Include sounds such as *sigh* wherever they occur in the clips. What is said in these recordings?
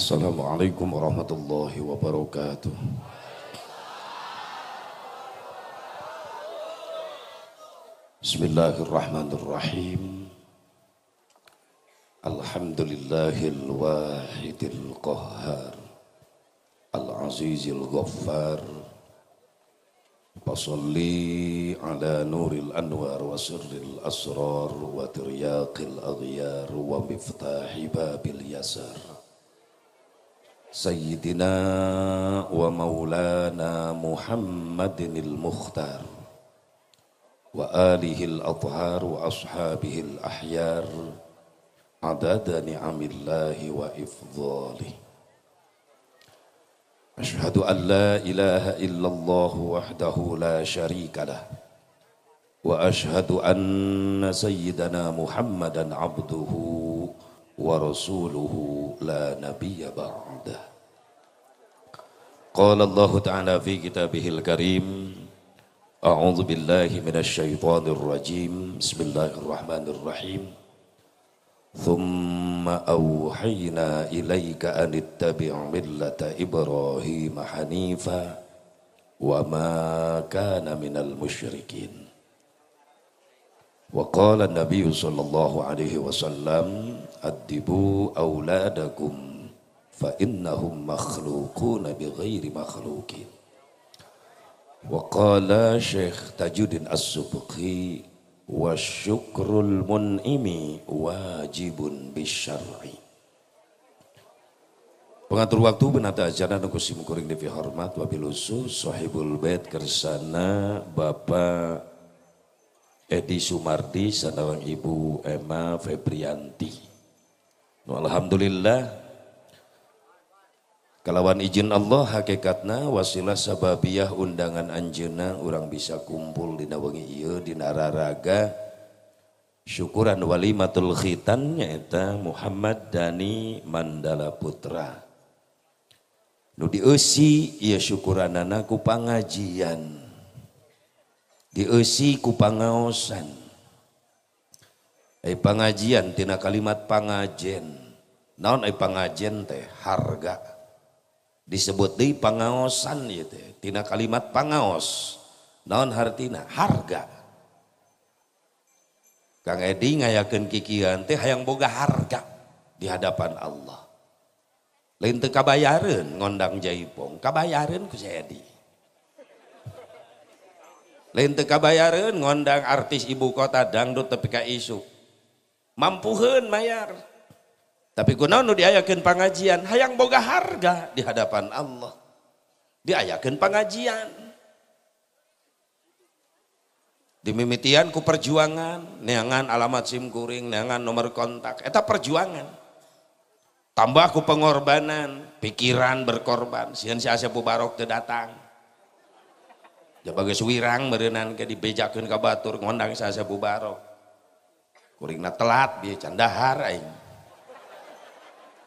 Assalamualaikum warahmatullahi wabarakatuh. Bismillahirrahmanirrahim. Alhamdulillahil wahidil qahhar. Al-azizil ghaffar. Fasalli ala nuril anwar wa sirril asrar wa tiryaqil aghyar wa miftahi babil yasar. سيدنا ومولانا محمد المختار وآله الأطهار وأصحابه الأحيار عدد نعم الله وإفضاله أشهد أن لا إله إلا الله وحده لا شريك له وأشهد أن سيدنا محمدا عبده ورسوله لا نبي بعده قال الله تعالى في كتابه الكريم أعوذ بالله من الشيطان الرجيم بسم الله الرحمن الرحيم ثم أوحينا إليك أن اتبع ملة إبراهيم حنيفا وما كان من المشركين وقال النبي صلى الله عليه وسلم أدبوا أولادكم fa innahum makhluqun bi ghairi makhluqin wa qala syekh tajuddin as-subqi wa syukrul mun'imi wajibun bisyar'i Pengatur waktu benata ajana nukusi mukuring devi hormat wabil sahibul bait kersana Bapak Edi Sumardi sanawang Ibu Emma Febrianti. Alhamdulillah kalawan izin Allah hakikatna wasilah sababiyah undangan anjena orang bisa kumpul di nawangi iya di nararaga syukuran walimatul khitan nyata Muhammad Dani Mandala Putra nu dieusi iya syukuranana anakku pangajian dieusi ku pangaosan ai pangajian tina kalimat pangajen naon eh pangajen teh harga disebut di pangaosan gitu ya. tina kalimat pangaos non hartina harga Kang Edi ngayakeun kiki teh hayang boga harga di hadapan Allah lain teu kabayareun ngondang jaipong kabayareun ku saya Edi lain teu kabayareun ngondang artis ibu kota dangdut tapi ka isu mampuheun mayar tapi nu yakin pengajian, hayang boga harga di hadapan Allah. yakin pengajian. Dimimitian ku perjuangan, neangan alamat SIM kuring, neangan nomor kontak. Eta perjuangan. Tambah ku pengorbanan, pikiran berkorban. Sian si Asyaf Barok teu datang. Ya bagus wirang merenan ke dibejakin ke batur ngondang si Bubarok. Barok. Kuringna telat dia candahar aing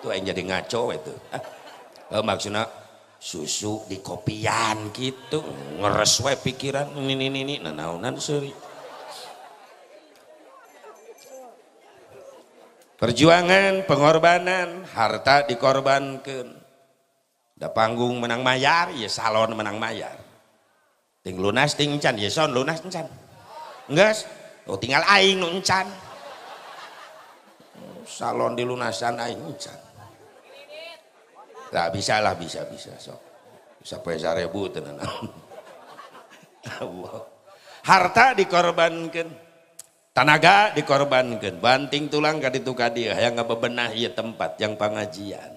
itu yang jadi ngaco itu eh, maksudnya susu di kopian gitu ngeres pikiran ini ini ini nanaunan suri perjuangan pengorbanan harta dikorbankan da panggung menang mayar ya salon menang mayar ting lunas ting encan ya son lunas encan enggak oh tinggal aing encan salon dilunasan aing encan Nah, bisa lah, bisa, bisa. Sok. Bisa pesa ribu tenan. Harta dikorbankan. Tanaga dikorbankan. Banting tulang kaditu kadiah. Yang bebenah ya tempat. Yang pengajian.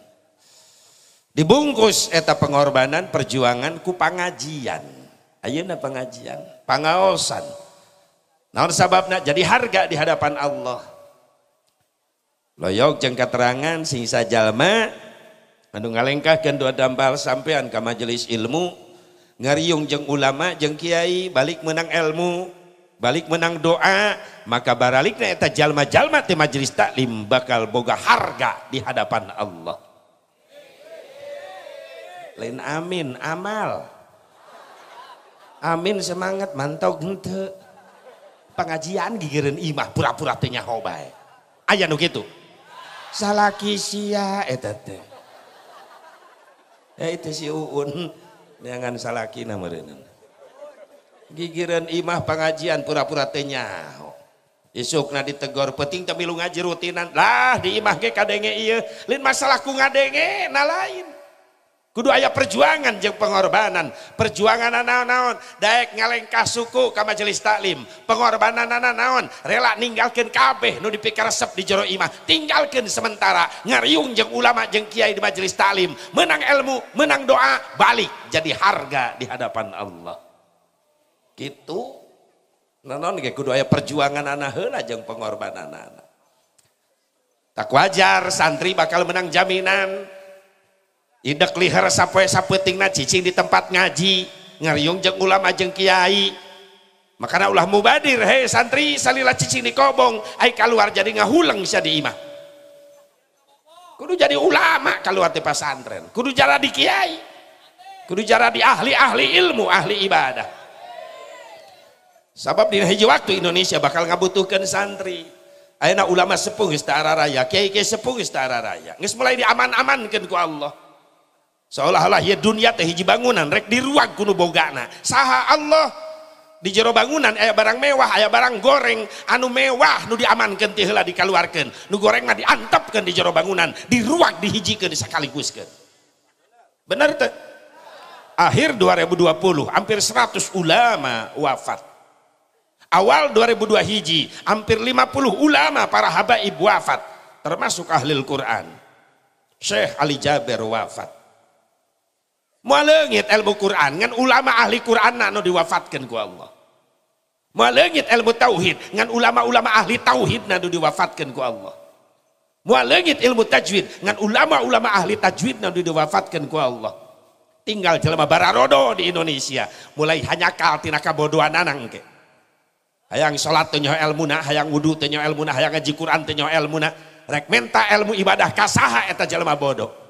Dibungkus eta pengorbanan perjuangan ku pengajian. na pengajian. Pangaosan. Naon sababna jadi harga di hadapan Allah. Loyok jeng terangan sing sajalma Anu ngalengkah gendua dampal sampean ke majelis ilmu ngariung jeng ulama jeng kiai balik menang ilmu balik menang doa maka baralik na eta jalma-jalma di majelis taklim bakal boga harga di hadapan Allah lain amin amal amin semangat mantau gente pengajian gigirin imah pura-pura tenya hobai ayah nu gitu salah kisia eta dengan salah giggiran imah pengajian pura-puratenya isuk na ditegor peting temil nga jernan lah diimah masalahku ngadege nalain Kudu ayah perjuangan jeng pengorbanan. Perjuangan anak naon daek ngalengkah suku ka majelis taklim. Pengorbanan anak naon rela ninggalkan kabeh nu dipikir resep di jero imah. Tinggalkan sementara, ngariung jeng ulama jeng kiai di majelis taklim. Menang ilmu, menang doa, balik jadi harga di hadapan Allah. Gitu. Nanon kayak kudu ayah perjuangan anak heula Jeng pengorbanan anak. Tak wajar santri bakal menang jaminan Indak lihar sapoe sapetingna cicing di tempat ngaji, ngariung jeng ulama jeng kiai. Makana ulah mubadir, hei santri salila cicing di kobong, ai keluar jadi ngahuleng bisa di imah. Kudu jadi ulama keluar di pesantren, kudu jara di kiai. Kudu jara di ahli-ahli ilmu, ahli ibadah. Sebab di hiji waktu Indonesia bakal ngabutuhkan santri. ayana ulama sepuh geus raya, kiai-kiai sepuh geus raya. Geus mulai diaman amankan ku Allah seolah-olah ya dunia teh hiji bangunan rek di ruang kuno bogana saha Allah di jero bangunan ayah barang mewah ayah barang goreng anu mewah nu diamankan di dikaluarkan nu goreng mah diantapkan di jero bangunan di ruang dihijikan disakaliguskan benar itu? akhir 2020 hampir 100 ulama wafat awal 2002 hiji hampir 50 ulama para habaib wafat termasuk ahli al Quran Syekh Ali Jaber wafat Malengit ilmu Quran ngan ulama ahli Quran nano diwafatkan ku Allah. Malengit ilmu tauhid ngan ulama-ulama ahli tauhid nano diwafatkan ku Allah. Malengit ilmu tajwid ngan ulama-ulama ahli tajwid nano diwafatkan ku Allah. Tinggal jelema bararodo di Indonesia mulai hanya kal tina kabodohan anang ke. Hayang solat tenyo ilmu na, hayang wudu tenyo ilmu na, hayang ngaji Quran tenyo ilmu na. Rek ilmu ibadah kasaha eta jelema bodoh.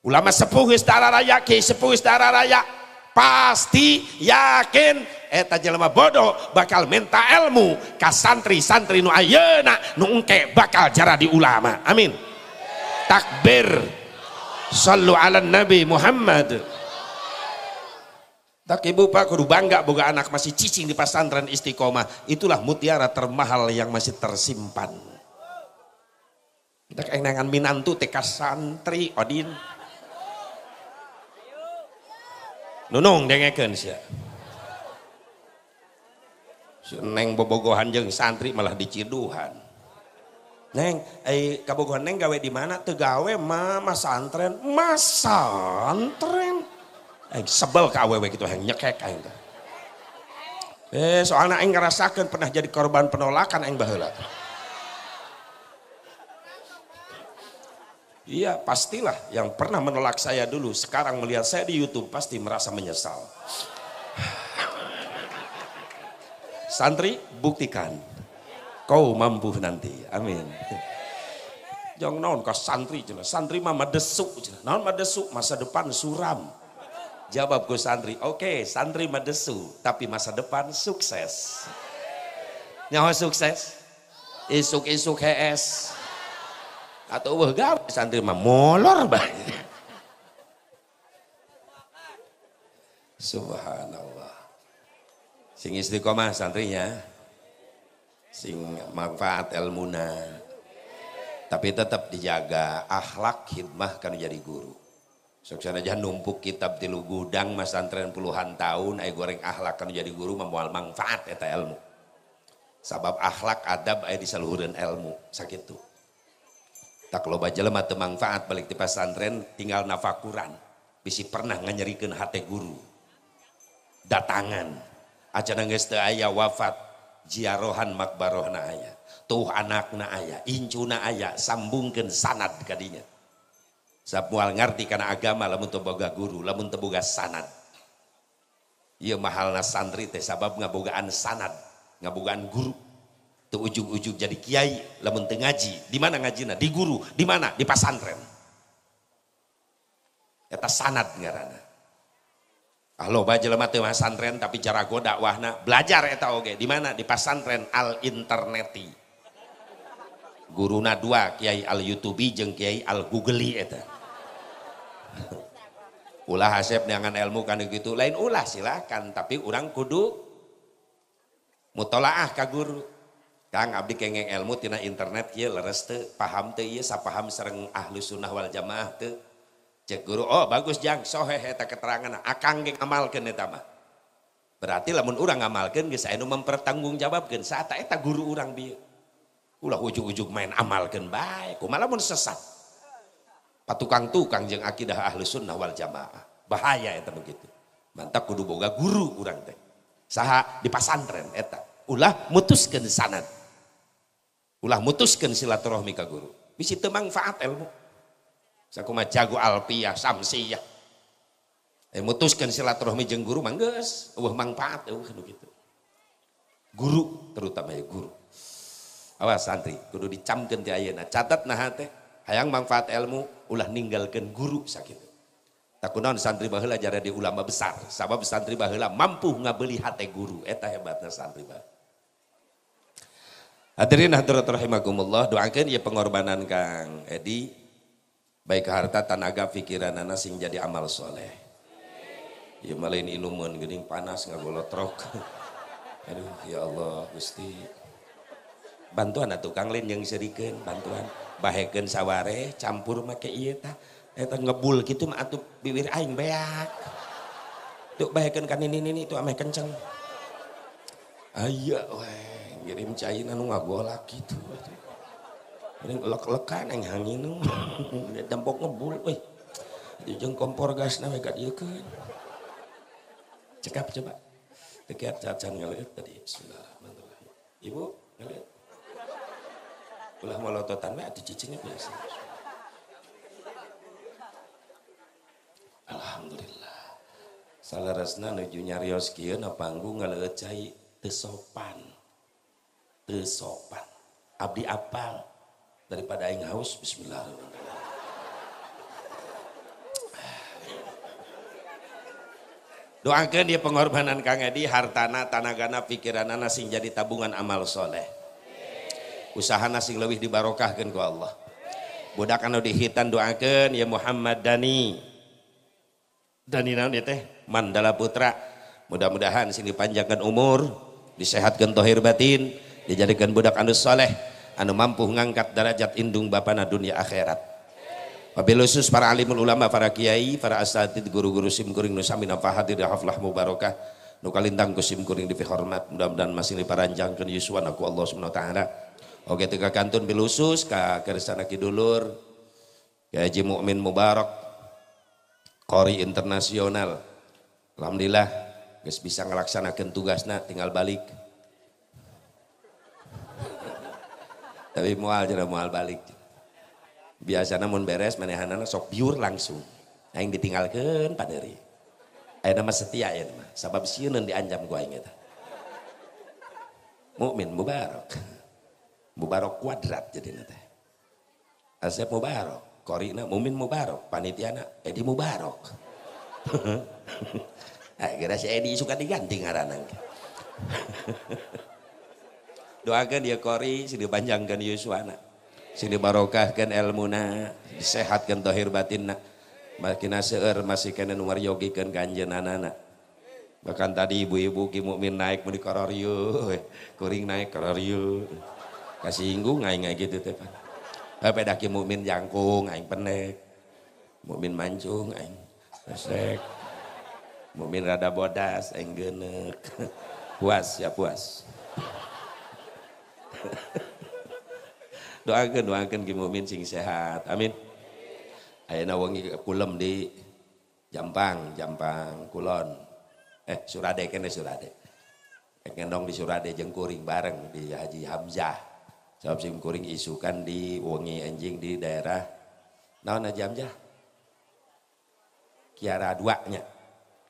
Ulama sepuh darah raya, ki sepuh darah raya. Pasti yakin eta eh, jelema bodoh bakal minta ilmu ka santri-santri nu ayeuna nu engke bakal jara di ulama. Amin. Takbir. Sallu ala Nabi Muhammad. Tak ibu pak kudu bangga boga anak masih cicing di pesantren istiqomah. Itulah mutiara termahal yang masih tersimpan. Tak enangan minantu teka santri Odin. Nunung dengekeun sia. ya. neng bobogohan jeung santri malah diciduhan. Neng, eh kabogohan neng gawe di mana? Teu gawe mama santren, mas santren. Eh sebel ka awewe kitu hayang nyekek aing teh. Eh soalna aing rasakan pernah jadi korban penolakan aing baheula. Iya pastilah yang pernah menolak saya dulu sekarang melihat saya di Youtube pasti merasa menyesal. Santri buktikan kau mampu nanti. Amin. Jangan naon kau santri cina. Santri mama desu cina. mama masa depan suram. Jawab gue santri, oke okay, santri madesu tapi masa depan sukses. Nyawa sukses. Isuk-isuk HS atau wah gawe santri mah molor banget. subhanallah sing istiqomah santrinya sing manfaat ilmuna tapi tetap dijaga akhlak hikmah kan jadi guru Soksana aja numpuk kitab tilu gudang mas santren puluhan tahun ayo goreng akhlak kan jadi guru memual manfaat eta ilmu sabab akhlak adab ayo diseluruhin ilmu sakit tuh tak loba jelema teu manfaat balik di pesantren tinggal nafakuran bisi pernah nganyerikeun hati guru datangan acana geus teu aya wafat jiarohan makbarohna ayah, tuh anakna aya incuna ayah, sambungkan sanad ka dinya mual ngarti kana agama lamun teu guru lamun teu boga sanad ieu mahalna santri teh sabab ngabogaan sanad ngabogaan guru tuh ujung-ujung jadi kiai lamun teu ngaji di mana ngajina di guru di mana di pesantren eta sanad ngaranna Halo lemah tuh mah santren tapi cara goda wahna belajar eta oge di mana di pasantren al interneti guruna dua kiai al youtube jeng kiai al googli eta *laughs* ulah hasep dengan ilmu kan gitu lain ulah silahkan tapi orang kudu mutolaah ka guru Kang abdi kengeng ilmu tina internet kieu iya, leres teu paham teu ieu iya, sapaham sareng ahlus sunnah wal jamaah teu. Cek guru, oh bagus jang soheh eta keterangan akang geng amalkeun eta mah. Berarti lamun urang amalkeun geus anu mempertanggungjawabkeun saat eta guru urang bieu. Ulah ujug-ujug main amalkeun bae, kumaha lamun sesat. Patukang-tukang jeung akidah ahlus sunnah wal jamaah. Bahaya eta begitu. Mantap kudu boga guru urang teh. Saha di pasantren eta. Ulah mutuskeun sanad ulah mutuskan silaturahmi ke guru Bisa itu manfaat ilmu sakumaha jago alpiyah samsiyah eh mutuskan silaturahmi jeng guru manggus. Wah manfaat eueuh gitu. guru terutama ya guru awas santri kudu dicamkeun ti ayeuna catat naha hayang manfaat ilmu ulah ninggalkan guru sakit. Takunan santri baheula jadi ulama besar sabab santri bahula mampu ngabeli hati guru eta hebatnya santri baheula Hadirin hadirat rahimakumullah, doakan ya pengorbanan Kang Edi baik harta, tenaga, pikiran anak sing jadi amal soleh. Ya malain inuman gening panas nggak boleh trok. *laughs* Aduh ya Allah gusti. Bantuan atau Kang lain yang serikan bantuan. Bahekan saware campur make iya ta. Eta eh, ngebul gitu mah atuh bibir aing beak. Tuh bahekan kan ini ini itu ame kenceng. Ayo weh ngirim cai anu ngagolak gitu ini lek-lekan yang hangin *laughs* dia tempok ngebul weh jeng kompor gas nawe kat dia kan cekap coba dekat cacan ngelihat tadi bismillahirrahmanirrahim ibu ngeliat ulah molototan wae di cicingnya biasa Alhamdulillah salah rasna nuju nyarios kieu na panggung ngaleut cai teu sopan sopan Abdi apal daripada aing haus bismillahirrahmanirrahim doakan dia pengorbanan Kang Edi hartana tanagana pikiran sing jadi tabungan amal soleh Usaha nasi lebih dibarokahkan ku Allah budak anu dihitan doakan ya Muhammad Dani Dani naon ya teh Mandala Putra mudah-mudahan sini panjangkan umur disehatkan tohir batin dijadikan budak anu soleh anu mampu ngangkat derajat indung bapana dunia akhirat Wabil para alimul ulama, para kiai, para asatid, guru-guru simkuring nusamina fahadir ya haflah mubarakah nukalintang kalintang ku simkuring dipihormat mudah-mudahan masih diparanjangkan yuswan aku Allah Subhanahu wa taala Oke, tiga kantun bilusus ke kerisana kidulur ke ya Haji mu'min Mubarak kori internasional alhamdulillah guys bisa ngelaksanakan tugasnya, tinggal balik tapi mual jera mual balik biasanya mun beres manehanana sok biur langsung aing ditinggalkan pak aing nama setia ya mah sabab sieun dianjam gua inget. eta mukmin mubarok mubarok kuadrat jadi nanti asep mubarok korina mumin mubarok panitiana edi mubarok *laughs* akhirnya si edi suka diganti ngaranang *laughs* doakan dia ya kori sini panjangkan Yuswana ya sini barokahkan ilmuna sehatkan tohir batinna makin seueur masih kena nomor yogi kan ganjen anak bahkan tadi ibu-ibu ki naik mau dikororyu eh, kuring naik kororyu kasih inggu ngai ngai gitu teh pak tapi daki mukmin jangkung aing penek mukmin mancung aing pesek mukmin rada bodas aing genek *laughs* puas ya puas *laughs* doakan doakan ki mukmin sing sehat. Amin. Ayo nawangi kulem di Jampang, Jampang Kulon. Eh Surade kene Surade. Kengendong di Surade jeung kuring bareng di Haji Hamzah. Sebab sing kuring isukan di Wongi anjing di daerah naon Haji Hamzah? Kiara dua nya.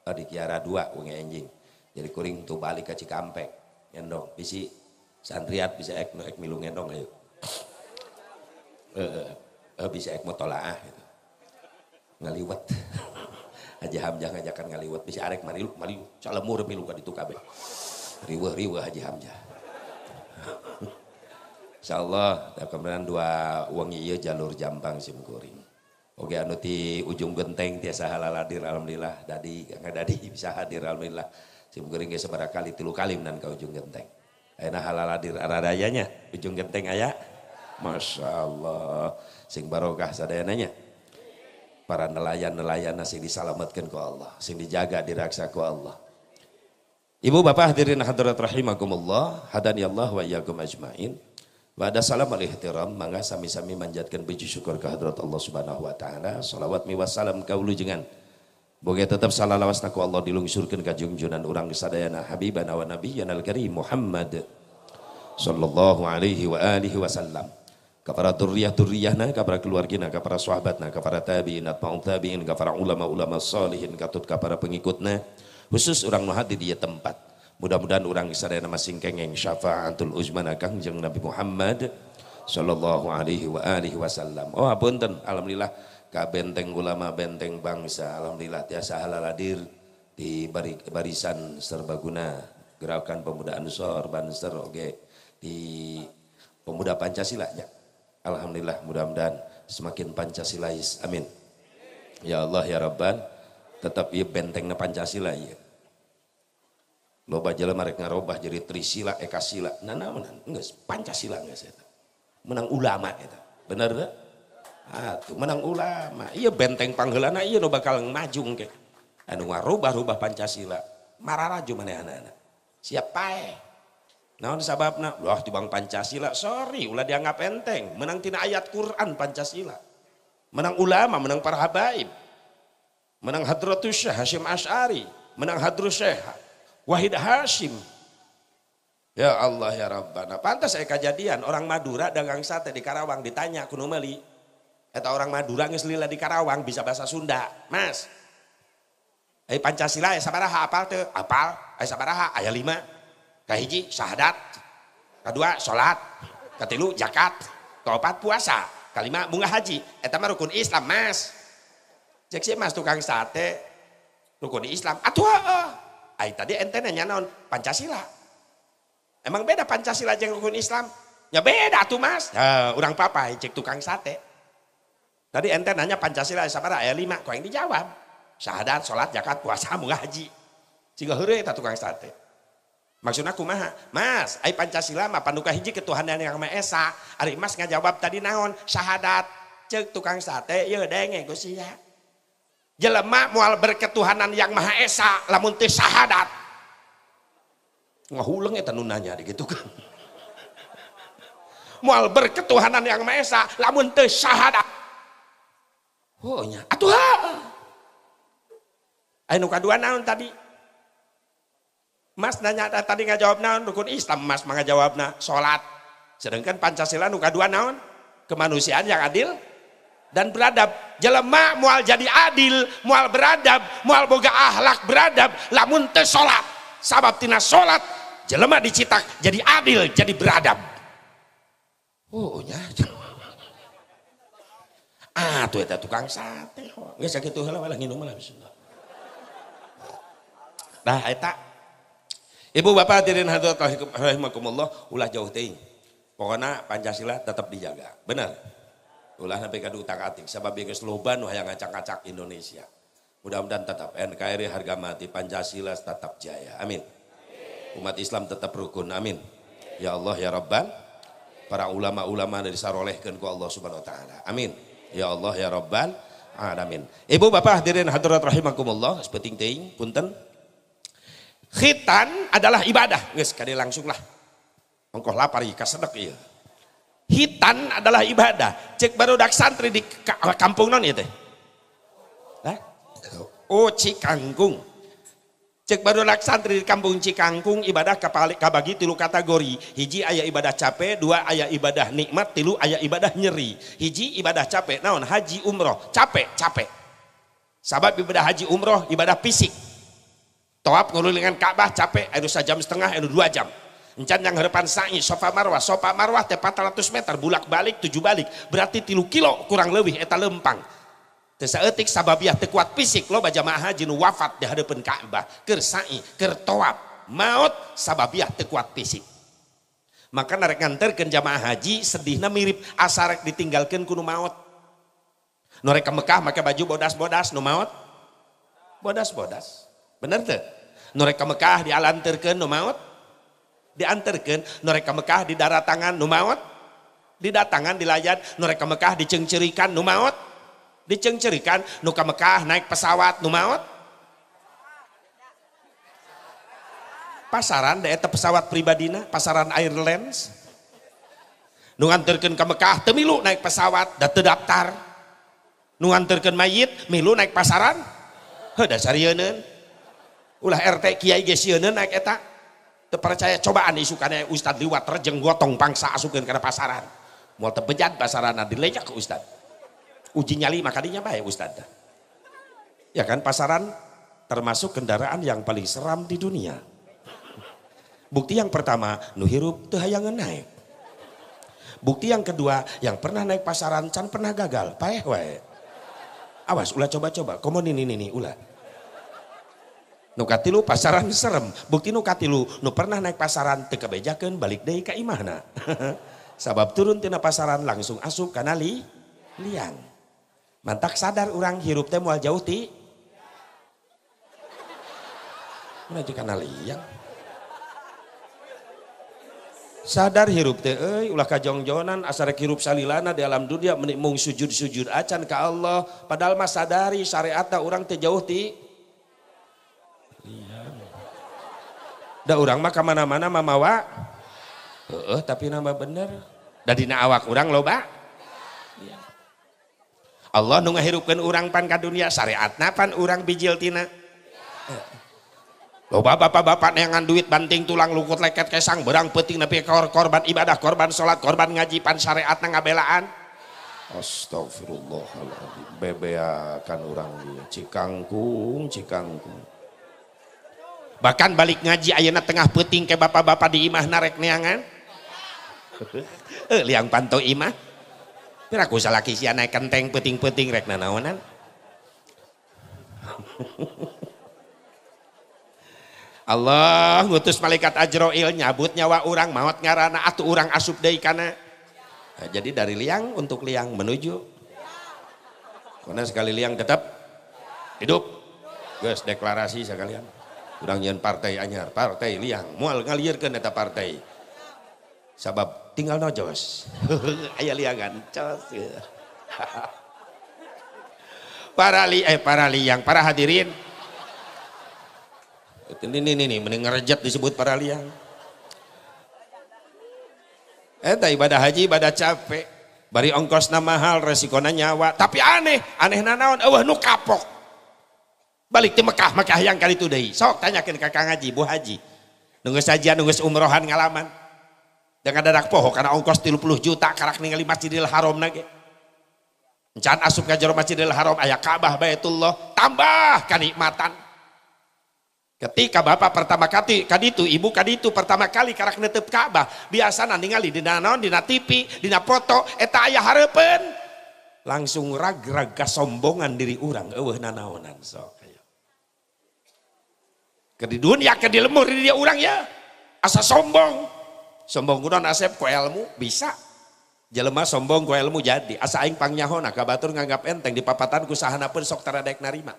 Oh di Kiara dua Wongi anjing. Jadi kuring tuh balik ke Cikampek. Endong. bisi santriat bisa ek ek milung dong ayo gitu. eh, eh, eh, bisa ek motolaah gitu ngaliwat *laughs* aja hamzah ngajakan ngaliwat bisa arek mari, marilu calemur milu ka ditu kabeh riweuh riweuh haji hamzah *laughs* insyaallah kemudian dua uang iya jalur jambang sim kuring Oke anu di ujung genteng tiasa halal hadir alhamdulillah dadi nggak dadi bisa hadir alhamdulillah sim kuring seberapa kali tilu kalim dan ke ujung genteng Enak halal hadir aradayanya. Ujung genteng ayah. Masya Allah. Sing barokah sadayananya. Para nelayan-nelayan nasi disalamatkan ku Allah. Sing dijaga diraksa ku Allah. Ibu bapak hadirin hadirat rahimakumullah. Hadani Allah wa iyakum ajmain. Wa ada salam alih tiram. Mangga sami-sami manjatkan puji syukur ke hadrat Allah subhanahu wa ta'ala. Salawat miwasalam kaulu jengan. Boga tetap salah lawas taku Allah dilungsurkan ke jungjunan orang kesadayana habibana wa nabiyana al-karim Muhammad sallallahu alaihi wa alihi wasallam. Kapara turriyah turriyahna, kapara keluargina, kapara sahabatna, kapara tabi'in, atma'un tabi'in, kapara ulama-ulama salihin, katut kapara pengikutnya Khusus orang nuhati dia tempat. Mudah-mudahan orang kesadayana masing kengeng syafa'atul uzmana kangjeng Nabi Muhammad sallallahu alaihi wa alihi wasallam. Oh, apunten, alhamdulillah ka benteng ulama benteng bangsa alhamdulillah tiasa halal hadir di barisan serbaguna gerakan pemuda ansor banser oke okay. di pemuda pancasila ya alhamdulillah mudah-mudahan semakin pancasilais amin ya Allah ya Rabban tetap benteng ya bentengnya pancasila ya loba jalan mereka ngarobah jadi trisila ekasila nah nah menang enggak pancasila enggak saya menang ulama itu benar enggak Atuh menang ulama, iya benteng panggelana iya no bakal majung ke. Anu ngarubah-rubah Pancasila, mararaju mana anak-anak. Siap pae. Naon sababna? Wah tibang Pancasila, sorry ulah dianggap enteng. Menang tina ayat Quran Pancasila. Menang ulama, menang para habaib. Menang Hadratus Syekh Hashim Ash'ari. Menang Hadrus Syekh Wahid Hashim. Ya Allah ya Rabbana. Pantas saya kejadian orang Madura dagang sate di Karawang ditanya kunumeli Eta orang Madura geus lila di Karawang bisa bahasa Sunda. Mas. Ai eh, Pancasila aya eh, sabaraha apal tuh Apal. Aya eh, sabaraha? Aya lima. Kahiji syahadat. Kedua salat. Katilu jakat Keopat puasa. Kalima bunga haji. Eta mah rukun Islam, Mas. Cek si Mas tukang sate rukun Islam. Atuh heeh. Ai tadi ente nanya naon? Pancasila. Emang beda Pancasila jeung rukun Islam? Ya beda tuh Mas. Ya, orang papa cek tukang sate. Tadi ente nanya Pancasila sabara ayat lima, kau yang dijawab. Syahadat, sholat, zakat, puasa, haji. *laughs* Jika hore eta tukang sate. Maksudnya aku maha, mas, ayat Pancasila mah panduka hiji ketuhanan yang maha esa. Ari mas ngajawab tadi naon, syahadat. Cek tukang sate, ya denge gusia. Ya. Jelema mual berketuhanan yang maha esa, lamun teh syahadat. Ngahuleng ya, nu nanya gitu kan. *laughs* mual berketuhanan yang maha esa, lamun teh syahadat. Oh nya, atuh ha. Anu kadua naon tadi? Mas nanya tadi nggak jawab naon rukun Islam Mas na. salat. Sedangkan Pancasila nu dua naon? Kemanusiaan yang adil dan beradab. Jelema mual jadi adil, mual beradab, mual boga ahlak beradab, lamun teu salat. Sabab tina salat jelema dicitak jadi adil, jadi beradab. Oh nya ah tuh itu tukang sate kok nggak ya, sakit gitu, tuh lah nginum lah Bismillah nah eta ibu bapak hadirin hadirat rahimakumullah ulah jauh ting pokoknya Pancasila tetap dijaga benar ulah sampai kadu utak atik sebab geus loba wah hayang ngacak-ngacak Indonesia mudah-mudahan tetap NKRI harga mati Pancasila tetap jaya amin umat Islam tetap rukun amin ya Allah ya Rabban para ulama-ulama dari sarolehkan ku Allah subhanahu wa ta'ala amin Ya Allah ya Rabbal alamin. Ibu bapak hadirin hadirat rahimakumullah, sepenting ting punten. Khitan adalah ibadah, geus sekali langsung lah. Engkau lapar ika kasedek ya. Hitan adalah ibadah. Cek baru dak santri di kampung non itu, iya teh. Hah? Oh, cek baru anak santri di kampung Cikangkung ibadah kapalik kabagi tilu kategori hiji ayah ibadah capek dua ayah ibadah nikmat tilu ayah ibadah nyeri hiji ibadah capek naon haji umroh capek capek sabab ibadah haji umroh ibadah fisik toap ngulilingan Ka'bah capek anu jam setengah ayo dua jam encan yang harapan sa'i sofa marwah sofa marwah tepat 400 meter bulak balik tujuh balik berarti tilu kilo kurang lebih eta lempang etik sababiah tekuat fisik lo baca haji nu wafat di hadapan Ka'bah kersai kertoab maut sababiah tekuat fisik maka narek ke jamaah haji sedihnya mirip asarek ditinggalkan kuno maut Norek ke Mekah maka baju bodas-bodas nu maut bodas-bodas benar tuh. Norek ke Mekah terken, nu maut dianterkeun Norek ke Mekah di daratangan nu maut di didatangan dilayat Norek ke Mekah dicengcerikan nu maut dicengcerikan nuka Mekah naik pesawat nu maot pasaran daerah pesawat pribadina pasaran Airlines nunganterkan ke Mekah temilu naik pesawat daftar. terdaftar nunganterkan mayit milu naik pasaran heh dasar yenen ulah RT Kiai geus yeuneun naik eta teu percaya cobaan isukana ustad liwat rejeng gotong pangsa asukeun kana pasaran Mual tebejat pasaran pasaranna lejak ke ustad uji nyali makanya baik ya, Ustaz. Ya kan pasaran termasuk kendaraan yang paling seram di dunia. Bukti yang pertama, nuhirup tuh yang hayang naik. Bukti yang kedua, yang pernah naik pasaran can pernah gagal, paeh wae. Awas ulah coba-coba, komo nini nini ulah. Nukati lu pasaran *laughs* serem, bukti nukatilu lu, nu pernah naik pasaran teka bejakan balik deh ke imahna. *laughs* Sabab turun tina pasaran langsung asup kanali liang mantak sadar orang hirup teh mual jauh ti mana di kana liang sadar hirup teh eh ulah kajongjonan asar hirup salilana di alam dunia menikmung sujud-sujud acan ke Allah padahal mas sadari syariatna orang teh jauh ti liang da orang mah ka mana-mana mamawa heeh tapi nama bener dari dina awak urang loba Allah nu ngahirukan urangpan ka dunia syariat napan urang bijiltina coba bapakbapaknyangan duit banting tulang lukut leket kesang berang peting nepikor korban ibadah korban salat korban ngajipan syariat na ngabelaan bebe bahkan balik ngaji ayena tengah peting ke bapak-bapak di imah narek nihangan *laughs* eh, liang panto imah aku salah sih naik kenteng peting-peting rek nanawanan. *laughs* Allah ngutus malaikat Ajroil nyabut nyawa orang maut ngarana atau orang asup dari karena nah, jadi dari liang untuk liang menuju. Karena sekali liang tetap hidup. Guys deklarasi sekalian. Kurang partai anyar, partai liang. Mual ngalir ke neta partai. sebab tinggal no jos. *laughs* Ayah liangan, jos. *laughs* para li eh para liang, para hadirin. Ini ini ini mending ngerejep disebut para liang. Eta eh, ibadah haji ibadah capek. Bari na mahal, resikonya nyawa. Tapi aneh, aneh nanaon, awah nu kapok. Balik di Mekah, Mekah yang kali itu deh, Sok tanyakin kakak Haji, Bu Haji. Nunggu sajian, nunggu umrohan ngalaman dengan dadak pohon karena ongkos 30 juta karak ningali Masjidil Haram nage encan asup ngajar Masjidil Haram ayah Ka'bah bayatullah tambah kenikmatan ketika bapak pertama kali kaditu ibu kaditu pertama kali karak netep Ka'bah biasa ningali dina naon dina TV dina foto eta ayah harapan langsung rag-rag sombongan diri orang, eh nanaonan so ke di dunia ke di lemur dia orang ya asa sombong sombong kuno asep ku ilmu bisa jelema sombong ku ilmu jadi asa aing pangnyaho ka batur nganggap enteng di papatan ku sahana pun sok taradek narima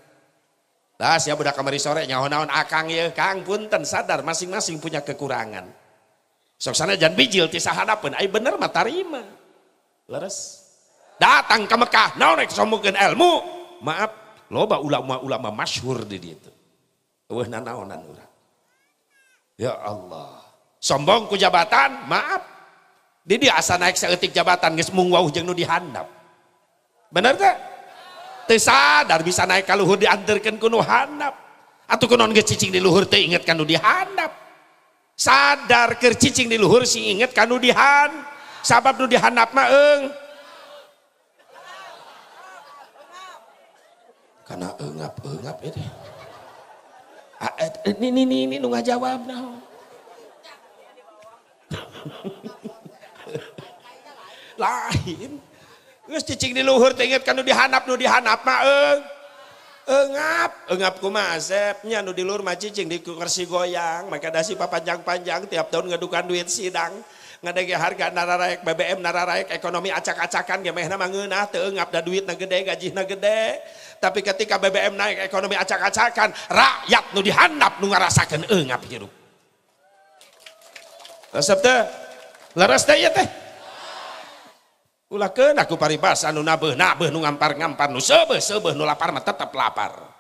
lah siap udah kamari sore nyaho naon akang ya kang punten sadar masing-masing punya kekurangan sok sana jangan bijil ti sahana pun aing bener mah tarima leres datang ke Mekah naon rek sombongkeun ilmu maaf loba ulama-ulama masyhur di dieu teh eueuh nanaonan urang ya Allah sombong ku jabatan maaf di dia asa naik seetik jabatan geus mung wauh jeung nu dihandap bener teh bisa naik kalau luhur diantarkan kuno nu handap atuh ku cicing di luhur teh ingatkan ka dihandap sadar ke cicing di luhur si ingatkan ka nu dihan sabab nu dihandap mah eung karena engap engap ini eh, ini ini ini nu jawab, nah. lain terus ccing diluhur tingget kan dihanaap nu dihanap enga engakumazenya nu di Lu macing diku ngersih goyang makada Pak panjang-panjang tiap tahun edukan duit sidangngede harga nara Ray BBM nara ra ekonomi acak-acakan gameeh memang enak tuhap da duit gede gaji na gede tapi ketika BBM naik ekonomi acak-acakan rakyat Nu dihanaap nu nggak rasakan enap gituruk Lah sabda laras daya teh. Iya Ulakeun aku paribas anu nabeuh nabeuh nu ngampar-ngampar nu seubeuh seubeuh nu lapar mah tetap lapar.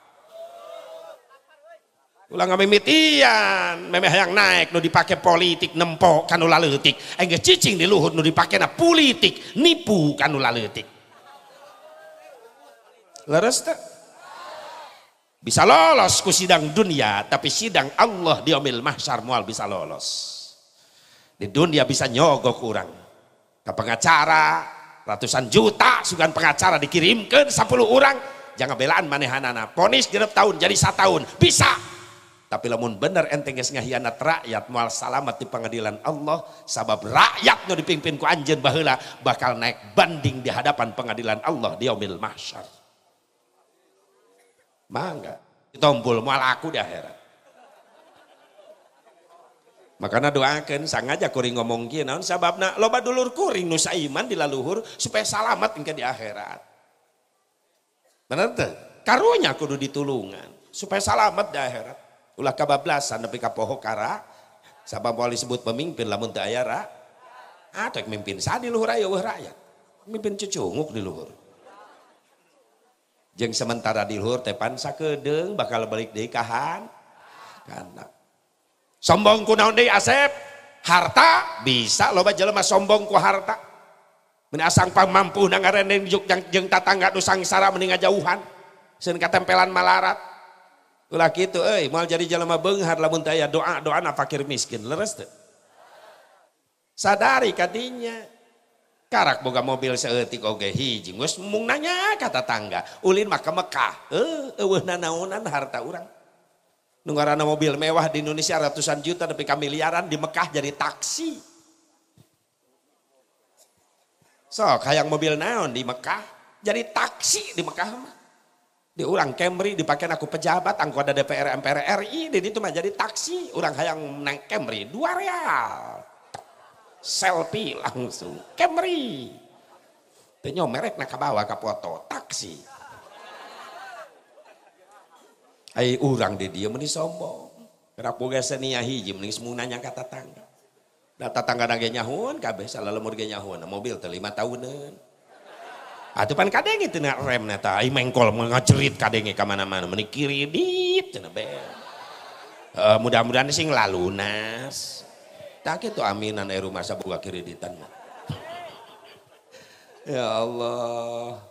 Ulah ngamimitian, memeh yang naik nu dipake politik nempo kanu laleutik. Engge cicing di luhur nu dipake na politik nipu kanu laleutik. Leres tak? Bisa lolos ku sidang dunia, tapi sidang Allah di omil mahsyar mual bisa lolos. Di dunia bisa nyogok orang, Ke pengacara, ratusan juta sugan pengacara dikirimkan 10 orang. Jangan belaan manehanana. Ponis direp tahun jadi satu tahun. Bisa. Tapi lamun bener enteng geus ngahianat rakyat moal salamat di pengadilan Allah sabab rakyat nu dipimpin ku anjeun baheula bakal naik banding di hadapan pengadilan Allah di yaumil mahsyar. Mangga. Ditompul moal aku di akhirat makanya doakan sangaja kuring ngomong kia naon na, loba dulur kuring nusa iman di laluhur supaya selamat hingga di akhirat Benar tuh karunya kudu ditulungan supaya selamat di akhirat ulah kabablasan tapi kapoho kara sabab boleh sebut pemimpin lamun teu ayara, ra atek ah, mimpin sah di luhur ayah, wah rakyat mimpin nguk di luhur Jeng sementara di luhur tepan sakedeng, kedeng bakal balik dekahan, kahan Sombong ku naon deui Asep? Harta bisa loba jelema sombong ku harta. Mun asang pamampuh na yang juk jeung tatangga nu sangsara mending jauhan Seun katempelan malarat. Ulah gitu, eh mau jadi jelema beunghar lamun teu aya doa-doa na fakir miskin. Leres teu? Sadari katinya Karak boga mobil seerti oge hiji. Geus mung nanya kata tangga, ulin mah eh Mekah. Eueuh naonan harta orang. Nungarana mobil mewah di Indonesia ratusan juta tapi kami miliaran di Mekah jadi taksi. So, kayak mobil naon di Mekah jadi taksi di Mekah mah. Di orang Camry dipakai aku pejabat anggota DPR MPR RI di itu mah jadi taksi orang hayang naik Camry dua real. Selfie langsung Camry. Tenyo merek nak bawa ke foto taksi. Ayo orang di dia meni sombong. kerap boga senia hiji mending semuna yang kata tangga. Nah tatangga nage nyahun kabeh salah lemur ge nyahun nah, mobil terlima tahunan. atau ah, pan kadenge teu rem neta Ayo mengkol ngacerit kadenge kemana mana-mana meni kiri dit cenah be. Uh, eh, mudah-mudahan sing lalunas. Tak itu aminan ai rumah sabuga kiri *laughs* ya Allah.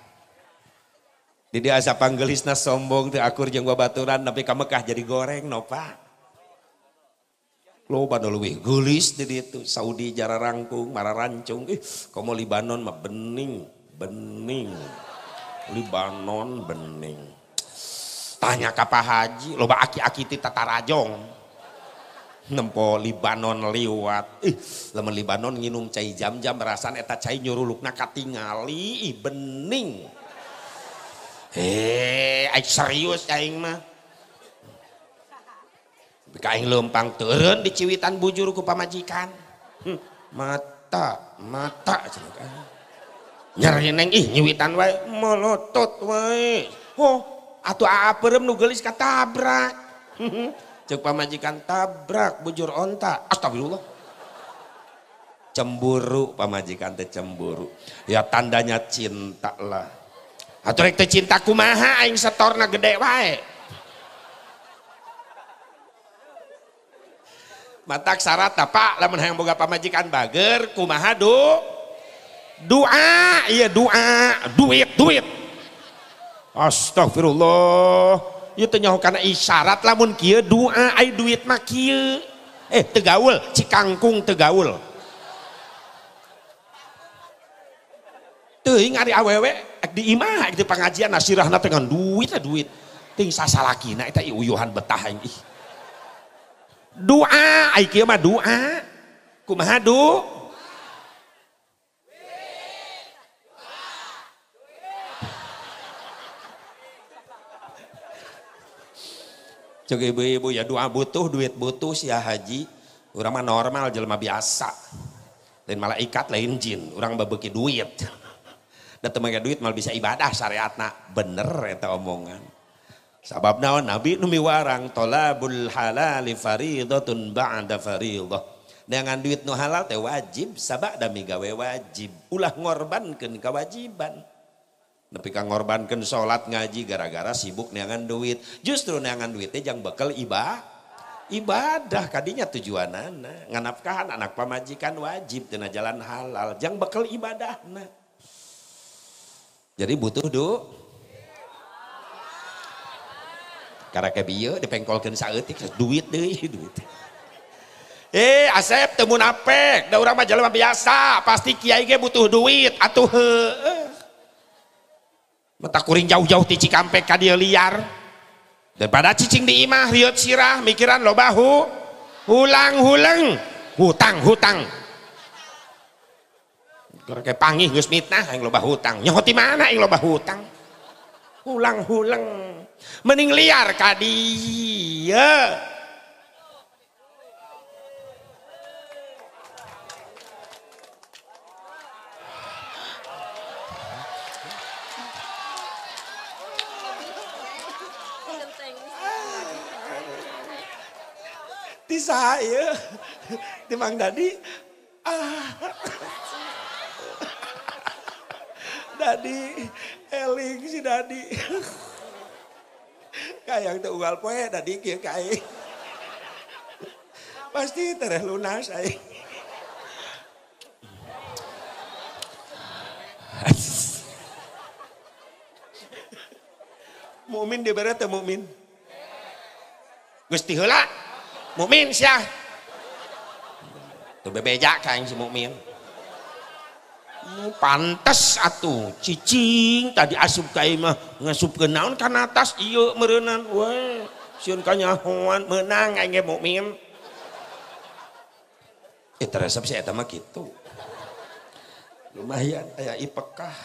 Jadi asa panggelisna sombong teu akur jeung babaturan tapi ka Mekah jadi goreng nopa. lo nu leuwih geulis di ditu Saudi jara rangkung mara rancung ih komo Libanon mah bening bening. Libanon bening. Tanya ka Pak Haji loba aki-aki ti tatarajong. Nempo Libanon liwat. Ih, eh, lamun Libanon nginum cai jam-jam rasan eta cai nyurulukna katingali ih bening. Eh, ay serius aing mah. Bika aing lempang turun di ciwitan bujur ku pamajikan. Hmm, mata, mata cenah. Nyari neng ih nyiwitan wae melotot wae. Oh, atuh aperem nu geulis katabrak. Hm, Cek pamajikan tabrak bujur onta. Astagfirullah cemburu pamajikan teh cemburu ya tandanya cinta lah atau rek cinta kumaha aing setorna gede wae matak syarat pak lamun hayang boga pamajikan bager kumaha do doa iya doa duit duit astagfirullah ieu teu nyahokan isyarat lamun kieu doa ai duit mah kieu eh tegaul cikangkung tegaul Teuing ari awewe ek di imah ek di pangajian nasirahna duit ngan eh, duit duit. Ting sasalakina eta uyuhan betah aing ih. Doa ai kieu mah doa. Kumaha du? Cek ibu-ibu ya doa butuh, duit butuh sih ya haji. Orang mah normal jelema biasa. Lain malaikat lain jin, orang duit. duit da teu duit malah bisa ibadah syariatna bener eta omongan sabab naon nabi nu miwarang talabul halal fariidatun ba'da fariidah dengan duit nu halal teh wajib Sebab dah migawe wajib ulah ngorbankeun kewajiban tapi kang ngorbankan sholat ngaji gara-gara sibuk neangan duit justru neangan duitnya jang bekal ibadah ibadah kadinya tujuan anak anak pamajikan wajib Tena jalan halal jang bekal ibadah nah jadi butuh do, Karena bieu dipengkolkeun saatik, duit deh *laughs* duit. Eh Asep temun ape, da urang mah biasa, pasti kiai ge butuh duit atuh heueuh. Mata kuring jauh-jauh ti Cikampek ka dieu liar. Daripada cicing di imah riut sirah mikiran loba hu hulang-hulang hutang-hutang. Kayak pangih Gus Mitnah yang loba hutang. Nyokot di mana yang loba hutang? Hulang-hulang. Mending liar kadi. Ya. saya, ya. Timang Dadi. Ah. Dadi, eling si Dadi. *laughs* Kayak tuh ugal poe Dadi kieu kai, Pasti terah lunas ay. *laughs* mukmin dibere teu mukmin? Geus heula. Mukmin Tuh bebeja kaing si mukmin mu pantes atuh cicing tadi asup kae mah ngasup genau naon kana atas ieu iya meureunan we sieun ka nyahoan meunang aing ge mukmin eh resep sih eta mah kitu lumayan aya ipekah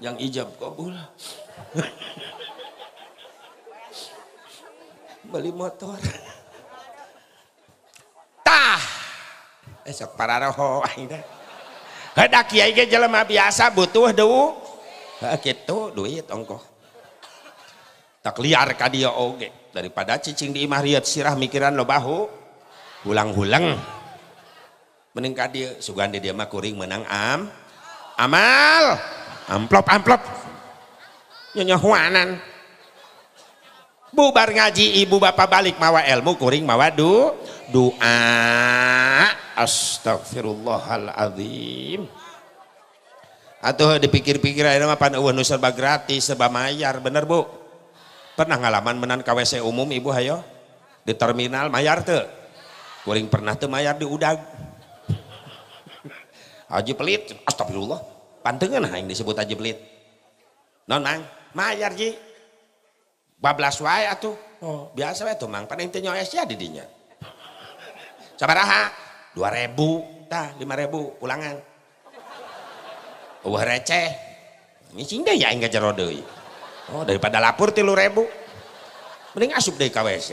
yang ijab kabul beli motor tah esok eh, para roh aing ada kiai ge jelema biasa butuh du Heeh kitu duit ongkoh. Tak liar ka oge daripada cicing di imah riat sirah mikiran lo bahu hulang-hulang. Mending ka sugandi sugan di mah kuring menang am. Amal. Amplop amplop. Nyonyohuanan. Bubar ngaji ibu bapak balik mawa ilmu kuring mawa du doa astagfirullahaladzim Atuh dipikir-pikir ayeuna mah pan nu serba gratis serba mayar bener Bu pernah ngalaman menan kwc umum Ibu hayo di terminal mayar teu kuring pernah teu mayar di udag aji pelit astagfirullah pantengan aing disebut aji pelit Nonang, mayar ji bablas wae atuh oh. biasa wae tuh mang pan ente nyoes ya didinya sabaraha dua ribu dah lima ribu pulangan, Wah receh ini sih ya enggak jero doi. oh daripada lapor tilu ribu mending asup dari KWC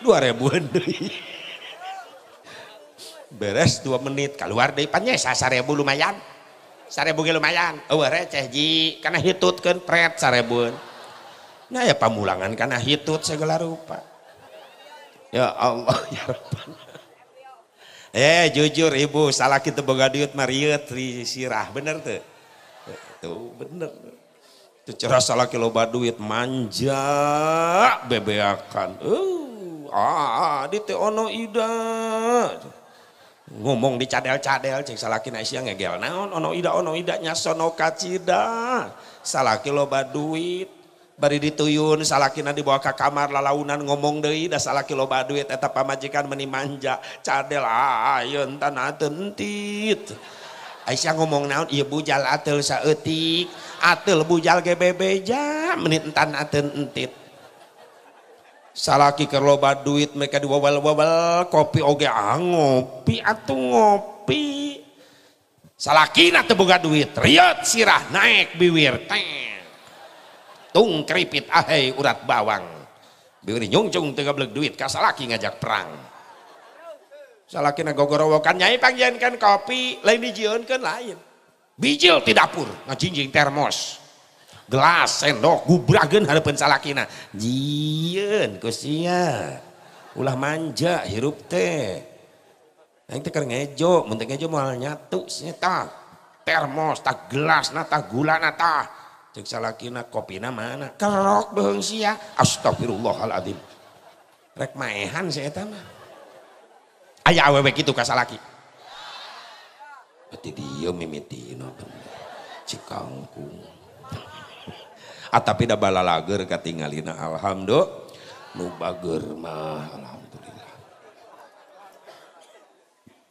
dua ribuan deui beres dua menit keluar dari panjai ribu lumayan sarebu ge lumayan wah receh ji hitut kan pret sarebun nah ya pamulangan karena hitut segala rupa ya Allah *laughs* ya Rabbana eh jujur ibu salah kita boga duit mariet sirah bener tuh tuh bener tuh cerah salah kilo duit manja bebeakan uh, ah di teono ida ngomong di cadel-cadel cek salah naik isya ngegel naon ono ida ono ida nyasono kacida salah kilo duit bari dituyun salakina dibawa ke kamar lalaunan ngomong deui da salaki loba duit eta pamajikan meni manja cadel ayeun tanateun tit Aisyah ngomong naon ieu bujal sa saeutik atel bujal ge bebeja menit tanateun entit salaki keur loba duit mereka diwawal-wawal kopi oge ah ngopi atuh ngopi salakina teu boga duit riot sirah naik biwir teh tung keripit ahai urat bawang beri nyungcung teu belak duit ka salaki ngajak perang salaki nagogorowokan nyai kan kopi lain kan lain bijil di dapur ngajinjing termos gelas sendok gubragen harapan salakina jieun kusia ya. ulah manja hirup teh yang teker ngejo mentek ngejo moal nyatu tak termos tak gelas nata gula nata cek salakina kopina mana kerok beheng sia astagfirullahaladzim rek maehan si eta mah aya awewe kitu ka Berarti dia mimitina cikangkung tapi da balalager katingalina alhamdulillah nu bager mah alhamdulillah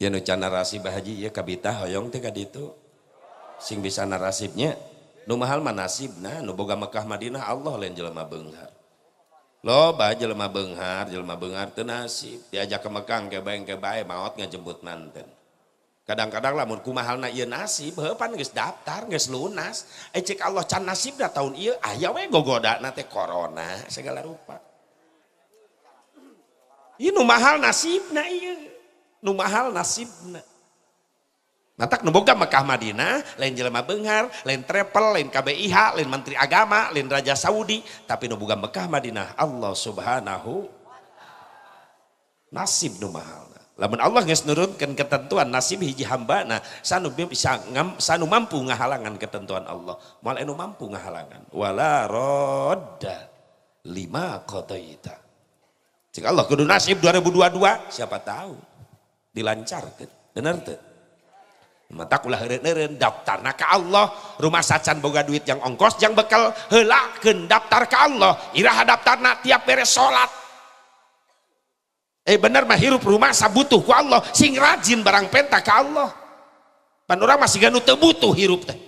ya nu narasi bahaji ya kabita hoyong teh kaditu sing bisa narasibnya punya ma nasib nuga Mekkah Madinah Allah lain jele Be loba Jelma Benghar Jelma Bengar nasib diajak kemegang keba maut jembut manten kadang-kadanglahku eh, ah, mahal na naibpan daftar guys lunas Allah nasib tahun segala ma nasib maal nasibna Natak nuboga Mekah Madinah, lain jelema benghar, lain travel, lain KBIH, lain menteri agama, lain raja Saudi, tapi nuboga Mekah Madinah Allah Subhanahu nasib nu mahal. Lamun Allah nggak nurunkeun ketentuan nasib hiji hamba nah sanu bisa ngam, sanu mampu ngahalangan ketentuan Allah. Moal anu mampu ngahalangan. Wala roda lima qadaita. Jika Allah kudu nasib 2022 siapa tahu dilancarkan. Benar tuh? matakulah heureun daftarna ka Allah rumah sacan boga duit yang ongkos yang bekal heula daftar ka Allah iraha daftarna tiap beres salat eh bener mah hirup rumah sabutuh ku Allah sing rajin barang penta ka Allah pan urang masih ganu teu butuh hirup teh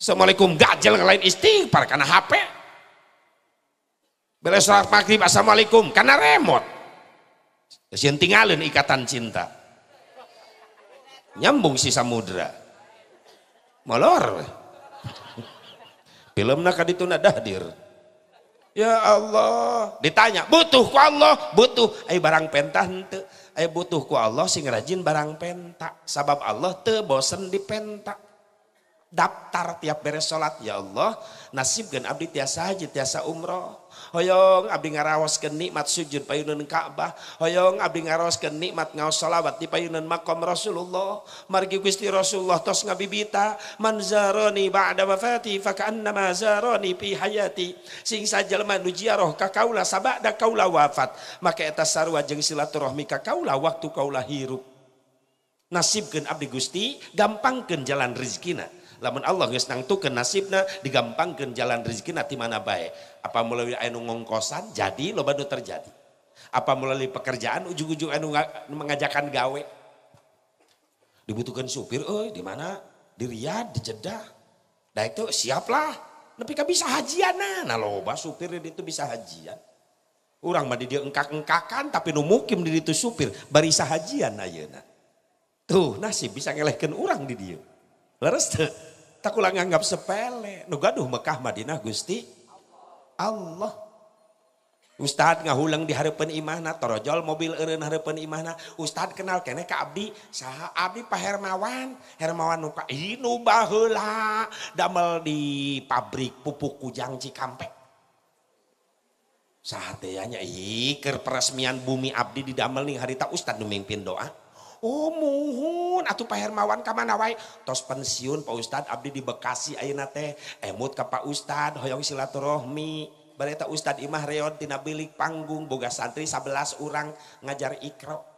Assalamualaikum gajel ngalain istighfar karena HP beres salat maghrib assalamualaikum karena remote Sien tinggalin ikatan cinta nyambung si samudra molor itu kadituna dahdir ya Allah ditanya butuh ku Allah butuh ayo barang pentah ente ayo butuh ku Allah sing rajin barang pentak sabab Allah te bosen di pentak daftar tiap beres salat ya Allah nasibkan Abdi tiasa Haji tiasa umroh Hoyong Abdi ke nikmat sujud payunun Ka'bah Hoyong Abdi ke nikmat ngawas sholawat di payunan makom Rasulullah margi Gusti Rasulullah tos ngabibita manzaroni ba'da wafati faka'annama zaroni pi hayati sing sajelma nu ziarah kakaulah kaula sabada kaula wafat maka etas sarwa jeng silaturahmi kakaulah waktu kaulah hirup Nasibkan abdi Gusti gampangkan jalan rezekina lamun Allah geus nangtukeun nasibna digampangkeun jalan rezekina ti mana baik. apa melalui anu ngongkosan jadi loba nu terjadi apa melalui pekerjaan ujung-ujung anu mengajakan gawe dibutuhkan supir oh di mana di Riyadh di Jeddah da nah, itu siaplah nepi ka bisa hajian nah, nah loba supir itu bisa hajian orang mah dia engkak-engkakan tapi nu mukim di itu supir barisah hajian ayeuna nah, tuh nasib bisa ngelehkan orang di dia leres tuh tak ulang nganggap sepele nu gaduh Mekah Madinah Gusti Allah Ustad ngahulang di harapan imahna torojol mobil eureun harapan imahna Ustad kenal kene Kak abdi saha abdi Pak Hermawan Hermawan nuka inu baheula damel di pabrik pupuk Kujang Cikampek Sahatenya iker peresmian bumi abdi didamel nih harita Ustad nu doa Um muhun attu pa hermawan kam manawai Tos pensiun pa Ustadd abdi dibekasi aunate Emot eh, ka pak Ustadd Hoong silato rohhmi. Baleta Ustadd Imah Reot tinabililik panggung boga santri 11 urang ngajar ikro.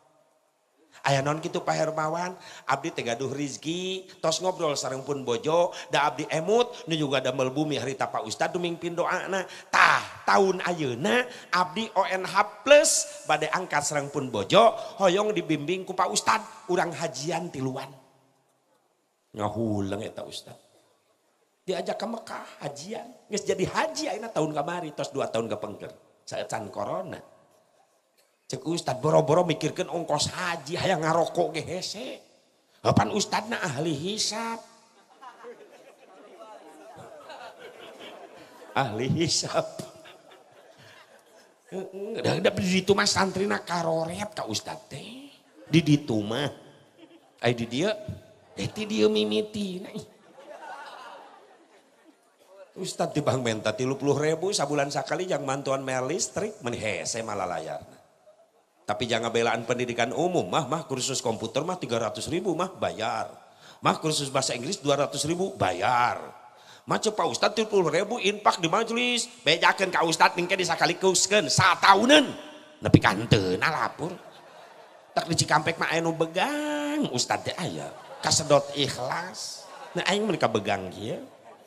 Ayah non gitu Pak Hermawan, Abdi tegaduh rizki, tos ngobrol sarang pun bojo, da Abdi emut, nu juga ada melbumi hari tapa Ustad dumingpin nah, tah tahun ayeuna Abdi ONH plus badai angkat sarang pun bojo, hoyong dibimbing ku Pak Ustad, urang hajian tiluan. ya eta Ustad. Diajak ke Mekah hajian, nges jadi haji ayeuna tahun kemari, tos dua tahun kepengker, saat can corona cek ustad boro-boro mikirkan ongkos haji hayang ngarokok gehese. Apaan Ustad ustadna ahli hisap ahli hisap udah di mas santri santrina karoret kak ustad teh di situ mah ai di dia eh ti dia mimiti nah. Ustad di Bang Menta 30 ribu sabulan sekali yang mantuan mer listrik menhese malah layar. Tapi jangan belaan pendidikan umum. Mah, mah kursus komputer mah 300 ribu mah bayar. Mah kursus bahasa Inggris 200 ribu bayar. Mah Pak Ustadz 30 ribu impak di majelis. Bejakan ke Ustadz keusken disakalikuskan. tahunan Nepi kantena lapor. Tak di Cikampek mah eno begang. Ustadz ayah. Kasedot ikhlas. Nah aing mereka begang dia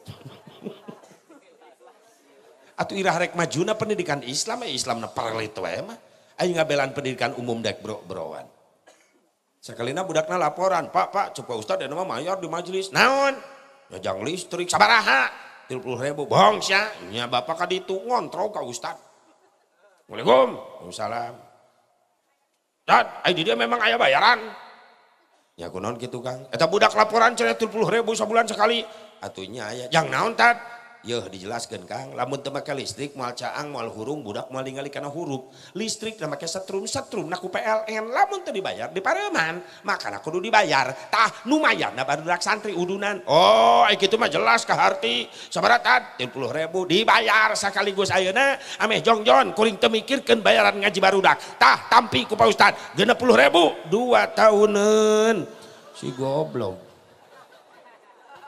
*laughs* Atau irah rek majuna pendidikan Islam ya Islam na itu ya mah. Ayo ngabelan pendidikan umum dek bro broan. Sekelina budakna laporan, Pak, Pak, coba Ustadz dan nama mayor di majelis. Naon? Ya, jangan listrik, sabaraha. 30 ribu, bohong sya. Ya bapak kaditu, ngontrol ke Ustadz. Assalamualaikum. Waalaikumsalam. Dad, ayo dia memang ayah bayaran. Ya kunon gitu kang. Eta budak laporan cerita 30 ribu sebulan sekali. Atunya ayah. Yang naon tad? dijelaskankah lamunmak listrik malangwal huung budak mauling karena huruf listrik temaknya setrum setrum naku PLN lamun dibayar di Paman makan aku dulu dibayartah lumayan na barudak santri dunan Oh itu mah jelaskahbara0.000 dibayar sekaligus say ameh jongjo kuringmikirken bayaran ngaji barudaktah tapi Ustad gep0.000 2 tahunan si goblo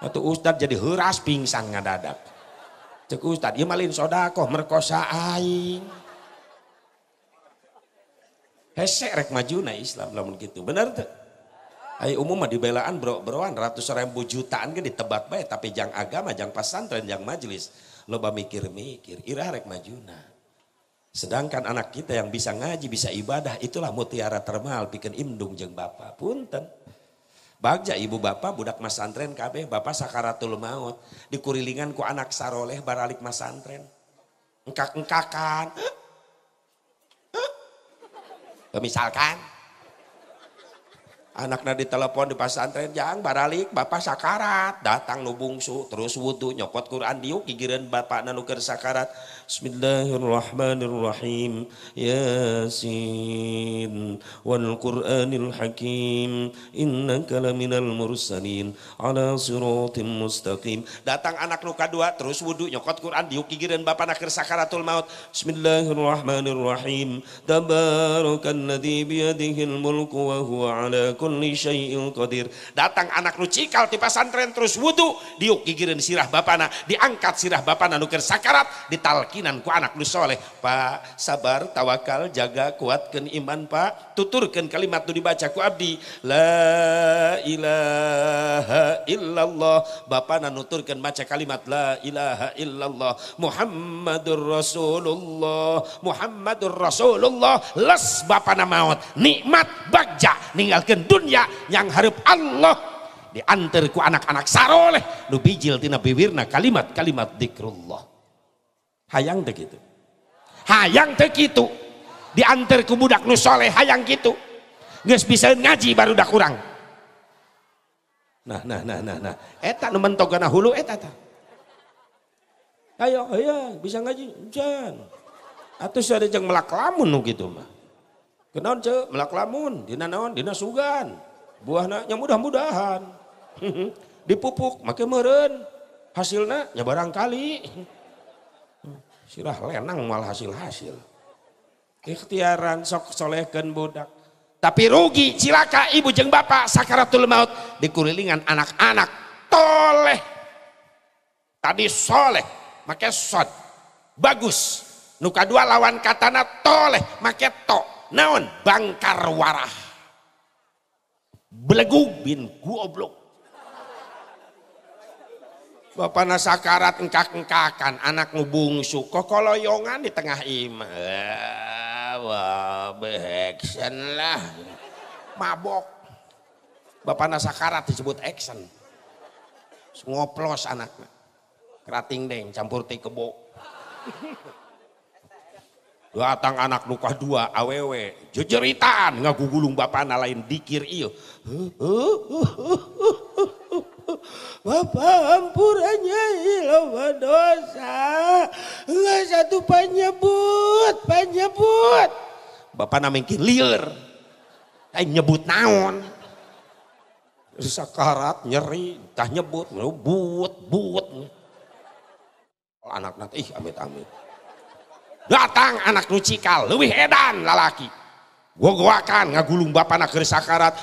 atau Ustad jadi huras pingang nga dada cek ustad ya malin sodako merkosa aing hesek rek majuna Islam lamun gitu bener tuh Ayo umum mah dibelaan bro broan ratus ribu jutaan gede tebat bay, tapi jang agama jang pesantren jang majelis loba mikir-mikir irah rek majuna sedangkan anak kita yang bisa ngaji bisa ibadah itulah mutiara termal bikin imdung jeng bapak punten Bagja ibu bapak budak mas santren KB bapak sakaratul maut dikurilingan ku anak saroleh baralik mas santren engkak engkakan misalkan anaknya ditelepon di pasantren jang baralik bapak sakarat datang nu bungsu terus wudhu nyokot Quran diuk gigiran bapak nanuker sakarat بسم الله الرحمن الرحيم ياسين والقرآن الحكيم إنك لمن المرسلين على صراط مستقيم datang anak luka dua terus wudhu nyokot Quran diuk gigireun bapak nakir sakaratul maut Bismillahirrahmanirrahim Tabarakalladzi biyadihil mulku wa huwa ala kulli syai'in qadir datang anak lu cikal di pasantren terus wudhu diuk sirah sirah nak, diangkat sirah bapana nuker sakarat ditalki keyakinan ku anak nu soleh pak sabar tawakal jaga kuatkan iman pak tuturkan kalimat tu dibaca ku abdi la ilaha illallah bapak tuturkan baca kalimat la ilaha illallah Muhammadur Rasulullah Muhammadur Rasulullah les bapak maut nikmat bagja ninggalkan dunia yang harap Allah diantar ku anak-anak saroleh lu bijil tina biwirna kalimat-kalimat dikrullah hayang teh gitu hayang teh gitu diantar ke budak nu soleh hayang gitu geus bisa ngaji baru dah kurang nah nah nah nah nah eta nu mentogana hulu eta ta ayo ayo bisa ngaji jangan atau sare jeung melak lamun nu kitu mah kenaon ce melak lamun dina naon dina sugan buahna nya mudah-mudahan *laughs* dipupuk make meureun hasilna nya barangkali *laughs* Sirah lenang mal hasil-hasil. Ikhtiaran sok solehkan budak. Tapi rugi, cilaka ibu jeng bapak sakaratul maut. Dikurilingan anak-anak. Toleh. Tadi soleh, make sod. Bagus. Nuka dua lawan katana toleh, make to. Naon, bangkar warah. Belagu bin goblok. Bapak nasakarat engkak-engkakan anak ngebungsu kok koloyongan di tengah imah. Eh, wah, action lah. Mabok. Bapak nasakarat disebut action. Ngoplos anaknya. Kerating deng campur teh kebo. Datang anak nukah dua awewe jejeritan ngagugulung bapak lain dikir iyo. Huh, huh, huh, Bapak ampurannya ilawa dosa. Enggak satu penyebut penyebut. Bapak namanya lilir. Tak nyebut naon. karat nyeri, tak nyebut, buat, buat. Anak-anak, ih amit-amit. Datang anak lucikal, lebih edan lalaki. ngagulung Bapak naker sakarat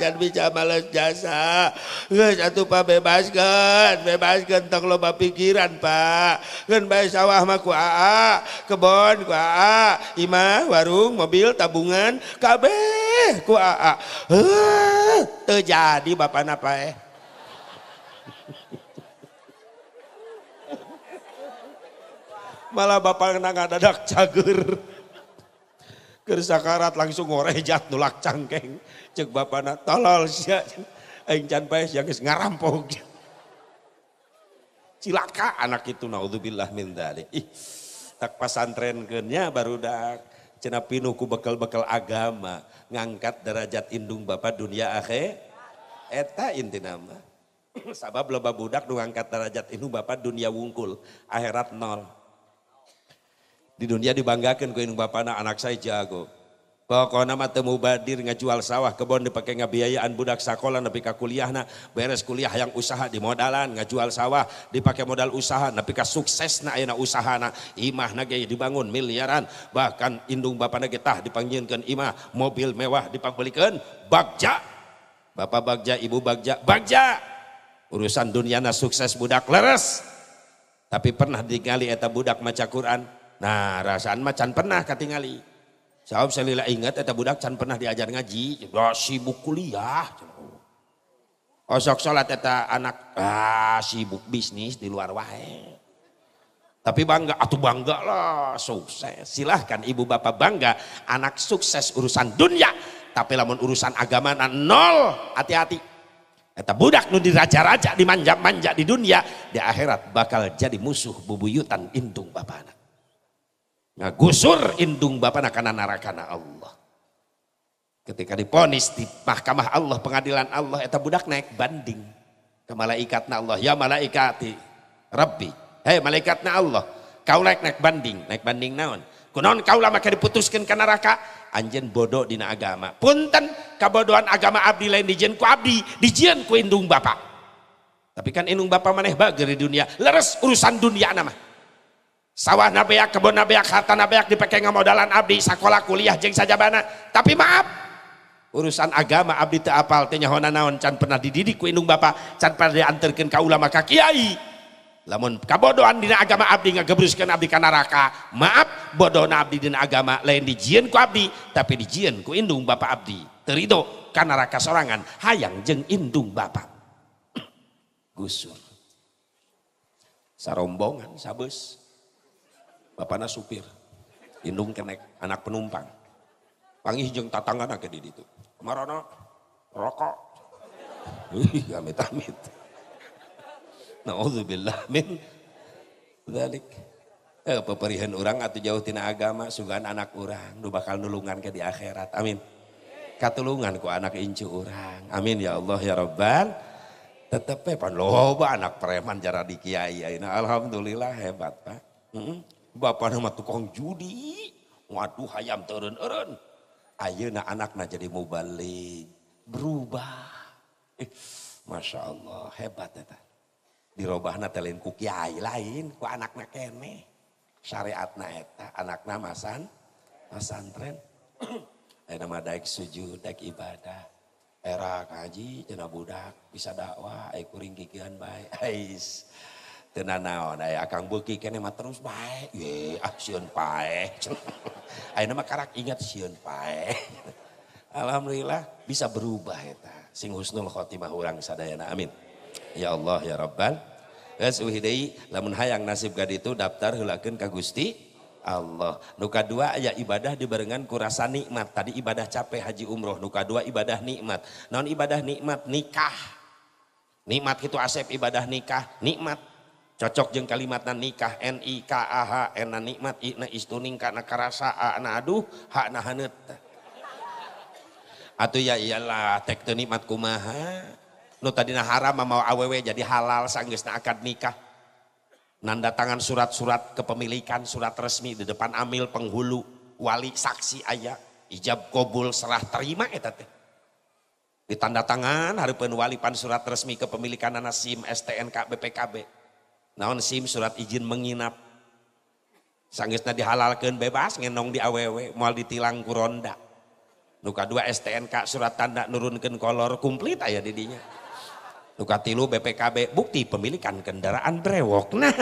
dan jasa jatuh Pak bebas bebasng loba pikiran Pak sawah kebon Imah warung mobil tabungan KB ku tuh eh, jadi ba napaeiya eh? malah bapak nang dadak cager keur langsung ngorejat nulak cangkeng cek bapak tolol sia aing can paes yang geus ngarampok cilaka anak itu naudzubillah min dzalik ih tak pasantrenkeunnya baru dak cenah pinuh ku bekal-bekal agama ngangkat derajat indung bapak dunia akhir eta inti nama *clears throat* sabab loba budak nu ngangkat derajat indung bapak dunia wungkul akhirat nol di dunia dibanggakan ku inung bapana anak saya jago pokoknya mah temu badir ngejual sawah kebon dipakai ngebiayaan budak sekolah tapi ka kuliahna beres kuliah yang usaha di modalan ngejual sawah dipakai modal usaha tapi ka sukses na ayana usaha na imah na dibangun miliaran bahkan indung bapana getah dipanggilkan imah mobil mewah dipangbelikan bagja bapak bagja ibu bagja bagja urusan duniana sukses budak leres tapi pernah digali eta budak maca Quran Nah rasaan mah can pernah katingali. Sebab saya lila ingat eta budak can pernah diajar ngaji. Ya sibuk kuliah. Osok sholat eta anak ah sibuk bisnis di luar wae. Tapi bangga, atuh bangga lah sukses. Silahkan ibu bapak bangga anak sukses urusan dunia. Tapi lamun urusan agama nah nol hati-hati. Eta budak nu diraja-raja dimanja-manja di dunia, di akhirat bakal jadi musuh bubuyutan indung bapak anak. Nah, gusur indung bapak nakana narakana Allah. Ketika diponis di mahkamah Allah, pengadilan Allah, eta budak naik banding. Ke malaikatna Allah, ya malaikati Rabbi. Hei malaikatna Allah, kau naik naik banding, naik banding naon. Kunaon kau lama ke diputuskan ke neraka, anjen bodoh dina agama. Punten kabodohan agama abdi lain dijen ku abdi, dijen ku indung bapak. Tapi kan indung bapak maneh bager di dunia, leres urusan dunia nama sawah nabeak kebun nabeak harta nabeak dipakai modalan abdi sekolah kuliah jeng saja bana tapi maaf urusan agama abdi teu apal teh hona naon can pernah dididik ku indung bapa, can pernah dianterkeun ka ulama ka kiai lamun kabodohan dina agama abdi nggak ngagebruskeun abdi ka neraka maaf bodohna abdi dina agama lain dijieun ku abdi tapi dijieun ku indung bapa abdi terido ka neraka sorangan hayang jeng indung bapa, *clears throat* gusur sarombongan sabes bapaknya supir, indung kenek anak penumpang. Pangih jeng tatangga ke di itu. Marono, rokok. Wih, amit-amit. Na'udzubillah min dalik. Eh, peperihan orang atau jauh tina agama sugan anak orang nu bakal nulungan ke di akhirat. Amin. Katulungan ku anak incu orang. Amin ya Allah ya Rabbal. Tetep pan loba anak preman jara di kiai. Alhamdulillah hebat Pak. Hmm? Bapak nama tukang judi. Waduh hayam turun-turun. Ayeuna anaknya jadi balik Berubah. Eh, Masya Allah hebat neta. Ya, Dirobahna telin ku kiai lain ku anaknya kene. Syariatna eta anakna masan masantren. Eh nama daik sujud, daik ibadah. Era kaji jenah budak, bisa dakwah, eh kuring kikian baik. *laughs* Ais tena naon aya Kang Buki kene mah terus bae ye ah sieun pae *laughs* ayeuna mah karak ingat sieun pae *laughs* alhamdulillah bisa berubah eta ya, sing husnul khotimah urang sadayana amin ya Allah ya Rabbal geus uhidei lamun hayang nasib ka ditu daftar heulakeun ka Gusti Allah nuka dua ibadah dibarengan kurasa nikmat tadi ibadah capek haji umroh nuka dua ibadah nikmat non ibadah nikmat nikah nikmat itu asep ibadah nikah nikmat cocok jeng kalimatan nikah n i k h n ena nikmat i na istuning kana karasa na aduh h na haneut atuh ya iyalah tek teu nikmat kumaha nu tadina haram mau awewe jadi halal sanggeusna akad nikah nanda tangan surat-surat kepemilikan surat resmi di depan amil penghulu wali saksi ayah ijab kobul serah terima eta teh ditanda tangan hareupeun wali pan surat resmi kepemilikan sim STNK BPKB naon sim surat izin menginap sangisna dihalalkan bebas ngenong di awewe mual ditilang ku ronda nuka dua STNK surat tanda nurunkan kolor kumplit aja didinya nuka tilu BPKB bukti pemilikan kendaraan brewok nah *laughs*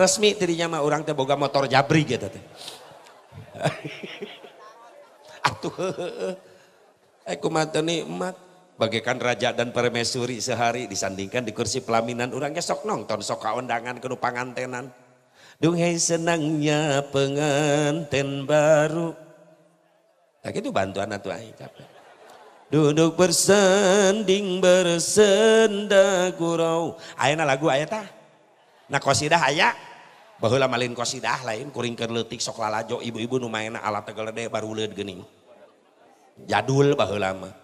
resmi dirinya mah orang teboga motor jabri gitu teh *laughs* atuh *laughs* eh kumateni emat bagaikan raja dan permaisuri sehari disandingkan di kursi pelaminan orangnya sok nonton sok kaondangan kudu pangantenan hei senangnya pengantin baru nah, itu bantuan atau ahikap duduk bersanding bersenda gurau ayana lagu ayata nah kosidah ayat bahwa malin kosidah lain kuring kerletik sok lalajo ibu-ibu numayana alat tegelede baru leud gening jadul bahulama. lama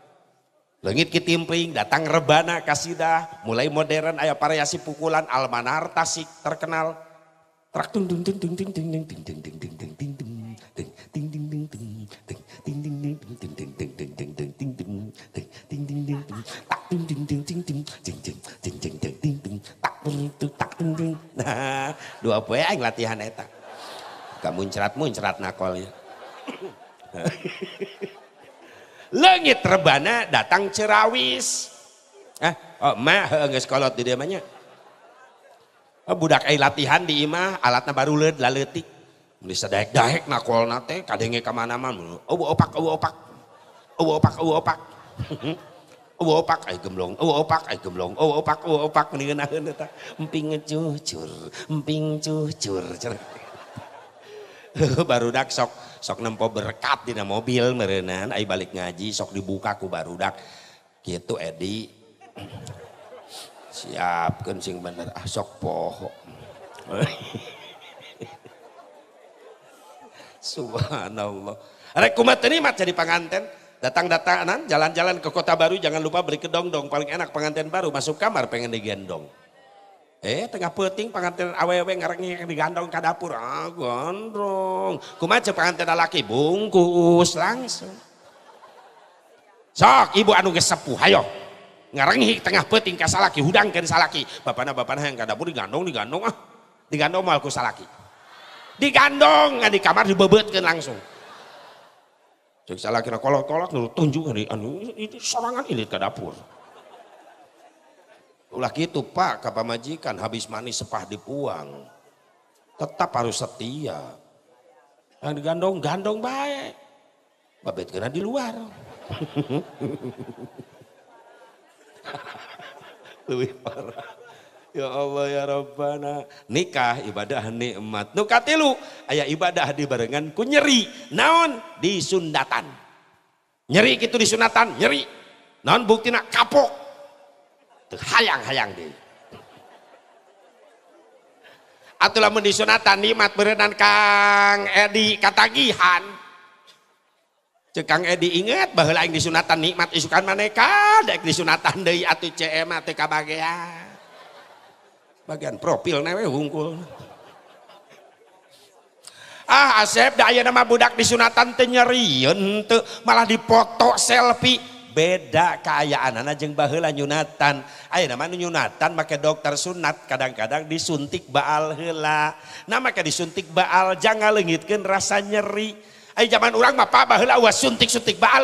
Lengit kitimpling, datang rebana kasidah, mulai modern ayah variasi pukulan almanar tasik terkenal. Trak dua poe aing latihan eta. Kamu muncrat muncrat nakolnya. Lengit rebana datang cerawis. Eh, oh, mah nggak sekolot di diamanya. Oh, budak eh latihan di imah, alatnya baru led laletik. Beli sedaek daek kol nate, kadenge kemana-mana. Oh, opak, oh, opak, oh, opak, oh, opak. Uwa *laughs* oh, opak ai gemblong, uwa oh, opak ai gemblong, uwa oh, opak, uwa opak mendingan aheun eta. Emping cucur, emping cucur. *laughs* baru dak sok sok nempo berkat di mobil merenan ay balik ngaji sok dibuka ku dak gitu Edi *clears throat* siap kencing bener ah sok poho *laughs* subhanallah rek kumat ini mat jadi penganten datang-datangan jalan-jalan ke kota baru jangan lupa beri kedong dong paling enak pengantin baru masuk kamar pengen digendong Eh tengah peting pengantin awewe ngarengnya digandong ke dapur. Ah gondrong. Kumaca pengantin laki bungkus langsung. Sok ibu anu gesepu, hayo. Ngarengi tengah peting ka salaki hudangkeun salaki. Bapana bapana yang ke dapur digandong digandong ah. Digandong mal ku salaki. Digandong ah, di kamar dibebeutkeun langsung. Jadi salaki kolak-kolak nu tunjuk anu, anu itu sorangan ilit ke dapur. Ulah gitu pak, kapal majikan habis manis sepah dipuang. Tetap harus setia. Yang digandong, gandong baik. Babet kena di luar. *laughs* Lebih parah. Ya Allah ya Rabbana. Nikah ibadah nikmat. Nu katilu aya ibadah barengan ku nyeri. Naon disundatan. Nyeri gitu di sunatan nyeri. Naon buktina kapok hayang-hayang deh. atulah lamun nikmat berenang Kang Edi katagihan. Cek Kang Edi inget bahwa lain disunatan nikmat isukan maneka dek disunatan dari atu CM atau kabagia. Bagian profil we hunkul, Ah Asep dah nama nama budak disunatan tenyeri malah dipoto selfie beda kayakan anakjeng bah Yunatan namanya Yunatan maka dokter sunat kadang-kadang disuntik baal hela nama maka disuntik baal jangan ngalengitkan rasa nyeri zaman orangrang suntik suntik ba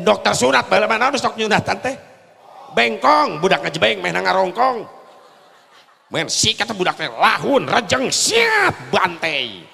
dokter sunat bengkongdak rongkong kata launjeng siap bantei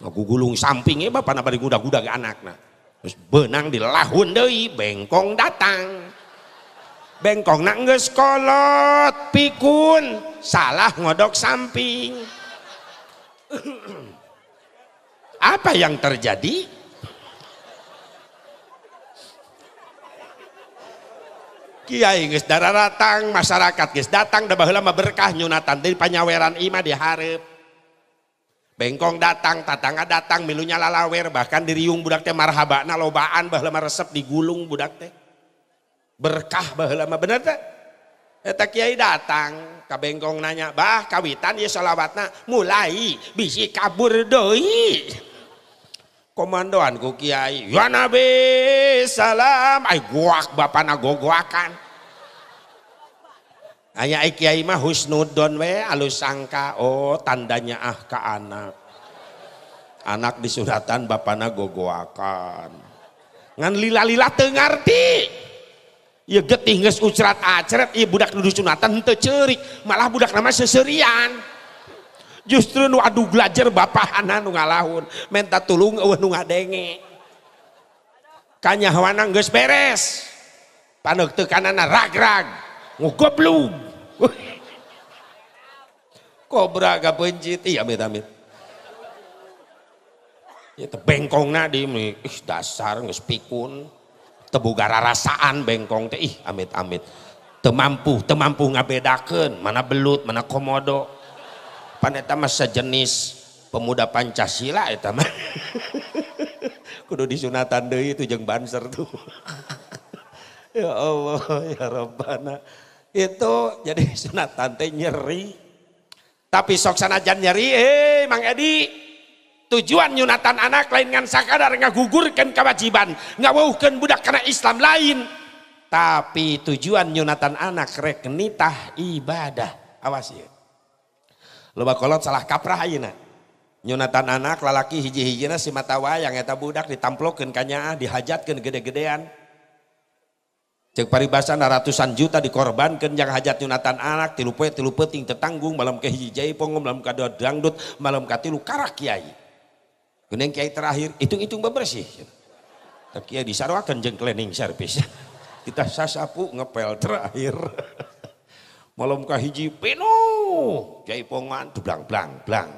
Aku gulung sampingnya bapak nabari gudang anak. anaknya. Terus benang dilahun deh, bengkong datang. Bengkong nak geus kolot, pikun, salah ngodok samping. *clears throat* Apa yang terjadi? Kiai darah datang, masyarakat geus datang dah bahulah mabrakah berkah nyunatan dari panyaweran ima diharap bengkong datang tatangga datang milunya lalawer bahkan diriung budak teh marhabana lobaan baheula resep digulung budak teh berkah baheula mah bener teh eta eh, kiai datang ke bengkong nanya bah kawitan ya selawatna mulai bisi kabur doi, komandoan ku kiai ya nabi salam ai goak bapana gogoakan hanya kiai mah husnudon we alus sangka oh tandanya ah ke anak. Anak disuratan bapana gogoakan. Ngan lila-lila teu ngarti. Ieu getih geus ucrat acret ieu budak nu sunatan teu ceurik, malah budak nama seserian. Justru nu adu belajar bapahana nu ngalahun, menta tulung eueuh nu ngadenge. Kanyahawana geus beres. Paneuk teu kanana rag-rag. Kobra gak pencit. Iya amit amit. Ya tebengkong nadi Ih dasar nggak pikun. Tebugara rasaan bengkong teh. Ih amit amit. Temampu, temampu ngabedakan. Mana belut, mana komodo. Paneta masa sejenis pemuda Pancasila itu mah. *laughs* Kudu disunatan itu jeng banser tuh. *laughs* ya Allah, ya Rabbana. Itu jadi sunatan *laughs* teh nyeri. Tapi sok sanajan nyeri, eh Mang Edi, tujuan nyunatan anak lain ngan sakadar gugurkan kewajiban, ngawuhkeun budak karena Islam lain. Tapi tujuan nyunatan anak rek nitah ibadah. Awas ya. Loba kolot salah kaprah ayeuna. Nyunatan anak lalaki hiji-hijina si mata wayang eta budak ditamplokeun ka dihajatkan dihajatkeun gede-gedean cek na ratusan juta dikorbankan yang hajat Yunatan anak tilu poe tilu peting tetanggung malam ke pongom malam kado dangdut malam ka tilu karak kiai Kuning kiai terakhir hitung-hitung bebersih kiai disarwakan jeng cleaning service *laughs* kita sasapu ngepel terakhir *laughs* malam ka hiji penuh kiai pongan tu blang blang blang,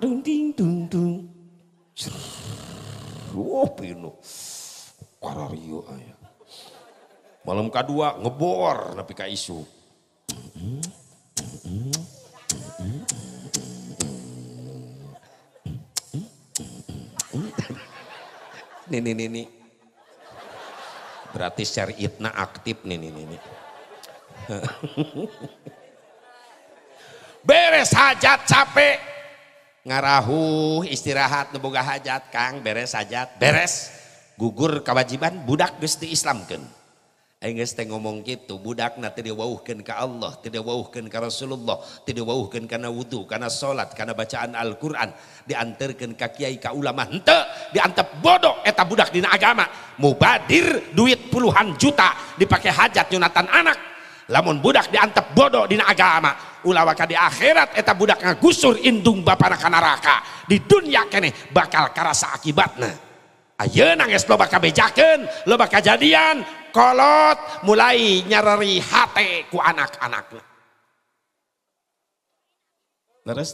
dung ding dung dung Wah penuh karario ayah malam kedua ngebor tapi ka isu nih nih nih nih berarti itna aktif nih nih nih *laughs* beres hajat capek ngarahu istirahat ngeboga hajat kang beres hajat beres gugur kewajiban budak gusti islamkan ngomong gitu budak na tidakken ke Allah tidak wa karenalah tidak wauh karena wutuh karena salat karena bacaan Alquran diantarkan kayaai ka ulamate diantep bodoh eta budakdina agama mubadir duit puluhan juta dipakai hajat Yunatan anak namun budak diantep bodohdina agama ulawwakkah di akhirat eta budaknya gusurndung ba neraka di duniakan nih bakal karsa akibatnya Aayo nang esken loba jadidian kolot mulai nyari hati ku anak-anaknya terus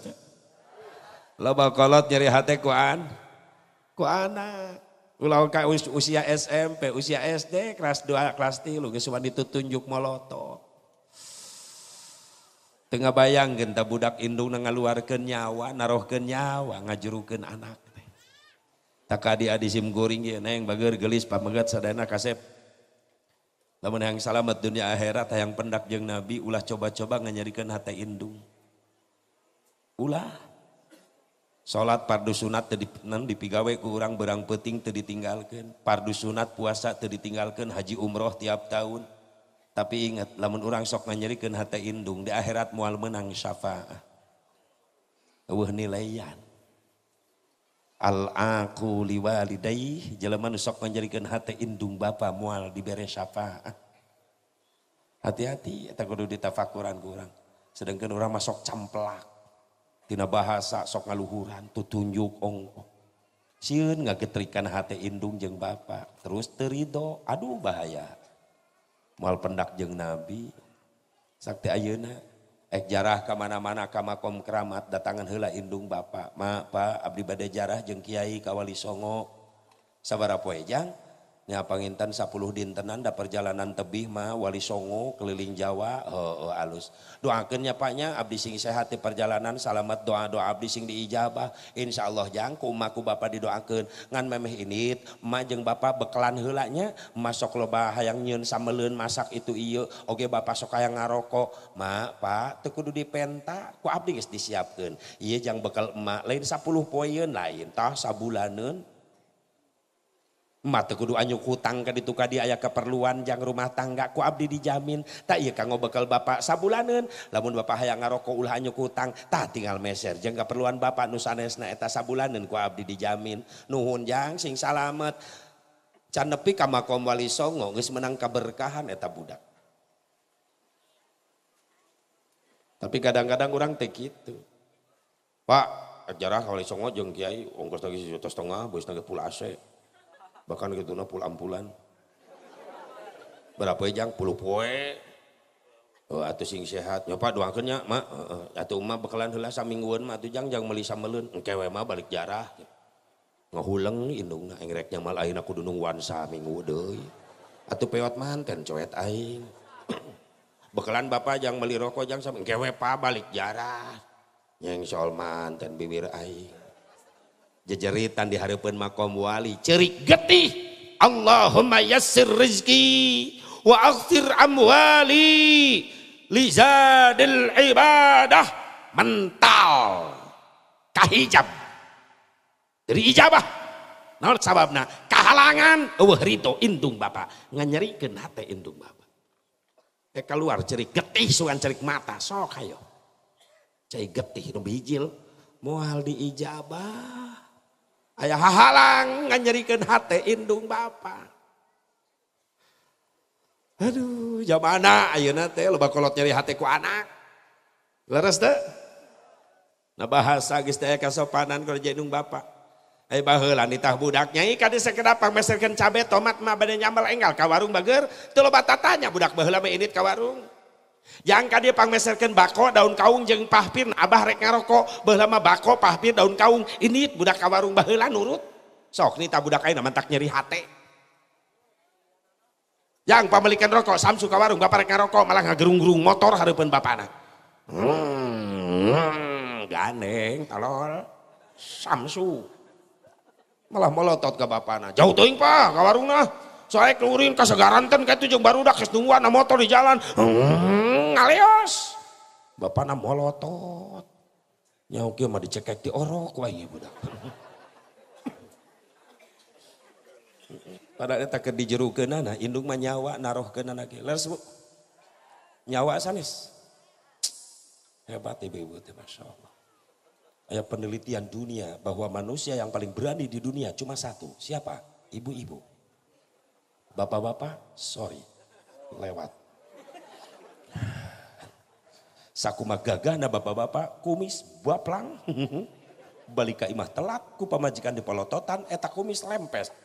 loba kolot nyeri hati ku an ku anak Ulau ka usia SMP usia SD kelas 2 kelas 3 geus wani tunjuk molotov tengah bayang genta budak indung ngaluarkeun nyawa narohkeun nyawa ngajurukeun anak tak adi adi sim goring ye neng bageur gelis pamegat sadayana kasep Lamun yang selamat dunia akhirat yang pendak jeng Nabi ulah coba-coba nganyarikan hati indung. Ulah. Salat pardu sunat nan dipigawe ke orang berang peting terditinggalkan Pardu sunat puasa terditinggalkan haji umroh tiap tahun. Tapi ingat, lamun orang sok nganyarikeun hati indung di akhirat mual menang syafaat. wah nilaian al aku liwalidai jelema nu sok ngajadikeun hate indung bapa moal dibere syafaat hati-hati eta ya, kudu ditafakuran ku urang sedangkan urang masuk camplak tina bahasa sok ngaluhuran tutunjuk ongko sieun ngagetrikan hate indung jeung bapa terus terido aduh bahaya moal pendak jeung nabi sakti ayeuna ek eh, jarah kemana-mana kamakom keramat datangan hela indung Bapak Ma Pak Abdi Badai jarah jeng Kyai Kawali Songo sabara poejang nya panginten 10 dintenan da perjalanan tebih mah wali songo keliling Jawa oh, oh, alus doakannya paknya abdi sing sehat di perjalanan selamat doa doa abdi sing diijabah insya Allah jangku maku bapa didoakan ngan memeh ini majeng bapa bekelan helanya masuk loba hayang nyun sameleun masak itu iya oke bapa sok hayang ngarokok ma pak tekudu dipenta ku abdi geus disiapkan iya jang bekal emak lain 10 poin lain tah sabulanan mata kudu anyu hutang ke ditukar di ayah keperluan jang rumah tangga ku abdi dijamin tak iya kanggo bekal bapak sabulanen, lamun bapak hayang ngaroko ulah anyu hutang tak tinggal meser jang keperluan bapak nusanesna eta sabulanen ku abdi dijamin nuhun jang sing salamet can nepi kamakom wali songo ngis menang kaberkahan eta budak tapi kadang-kadang orang teh gitu. pak ajarah wali songo jeung kiai ongkos lagi sejuta setengah bos nage pula bahkan gitu nah pulang pulang berapa jang puluh poe oh, atau sing sehat doang kenya kan, mak atau emak bakalan heula samingguan mah atau jang jang meli sameleun engkewe mah balik jarah indung na engreknya mal ayeuna aku dunung wansa minggu deui atau peot manten coet aing *clears throat* bakalan bapak jang meli rokok jang sam engkewe pa balik jarah nyeng soal manten bibir aing jejeritan di harapan makom wali cerik getih Allahumma yassir rizki wa aghfir amwali lizadil ibadah mental kahijab dari ijabah naon sababna kahalangan eueuh rito indung bapa nganyerikeun hate indung bapa teh keluar cerik getih sugan cerik mata sok hayo cai getih nu bijil moal diijabah Ayah hahalang nganyerikan hati indung bapak. Aduh, jam anak ayeuna nate, loba kolot nyeri hati ku anak. Leres deh, Nah bahasa kasopanan kerja indung bapak. Ayo baheula nitah budak nyai di sekedap pangmeserkeun cabe tomat ma bade nyambel enggal kawarung warung bager teu loba tanya budak baheula ini kawarung. warung yang ka dia pangmeserkan bako daun kaung jeng pahpir abah rek ngarokok belama bako pahpir daun kaung ini budak kawarung bahela nurut sok nita budak aman mantak nyeri hate yang pamelikan rokok samsu kawarung bapak rek ngarokok malah ngagerung-gerung motor harapan bapana hmm, ganeng talol samsu malah molotot ke bapana jauh tuh ingpa kawarung nah saya keluarin ke segaranten kayak tujuh baru dak nungguan na motor di jalan hmm, ngaleos bapak na molotot Nyauki mah dicekek di orok wah iya budak pada eta ke di jeru kenana induk mah nyawa naruh kenana kia leres bu nyawa sanis hebat ibu-ibu masya Allah ada penelitian dunia bahwa manusia yang paling berani di dunia cuma satu siapa ibu-ibu Bapak-bapak, sorry, lewat. Sakuma gagah na bapak-bapak, kumis baplang. *laughs* Balik ke imah telak, ku pamajikan di polototan, etak kumis lempes. *laughs*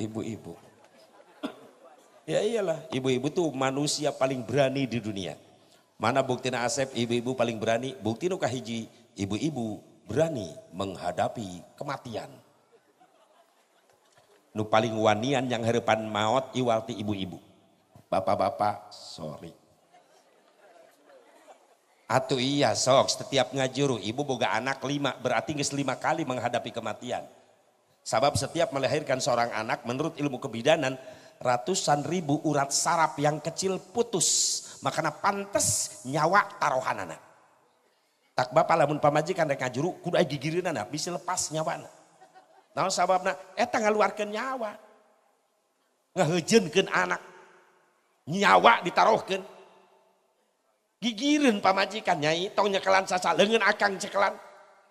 Ibu-ibu. ya iyalah, ibu-ibu tuh manusia paling berani di dunia. Mana bukti na Asep, ibu-ibu paling berani, bukti nukah hiji, ibu-ibu berani menghadapi kematian nu paling wanian yang harapan maut iwalti ibu-ibu. Bapak-bapak, sorry. Atu iya sok, setiap ngajuru ibu boga anak lima, berarti nges lima kali menghadapi kematian. Sebab setiap melahirkan seorang anak menurut ilmu kebidanan, ratusan ribu urat saraf yang kecil putus. makana pantas nyawa taruhan anak. Tak bapak lamun pamajikan rek ngajuru kudu gigirin anak, bisa lepas nyawa anak. Nah sababna, eta eh, ngaluarkan nyawa. Ngehejenkan anak. Nyawa ditaruhkan. Gigirin pamajikan nyai, tong nyekelan sasa, lengan akang cekelan.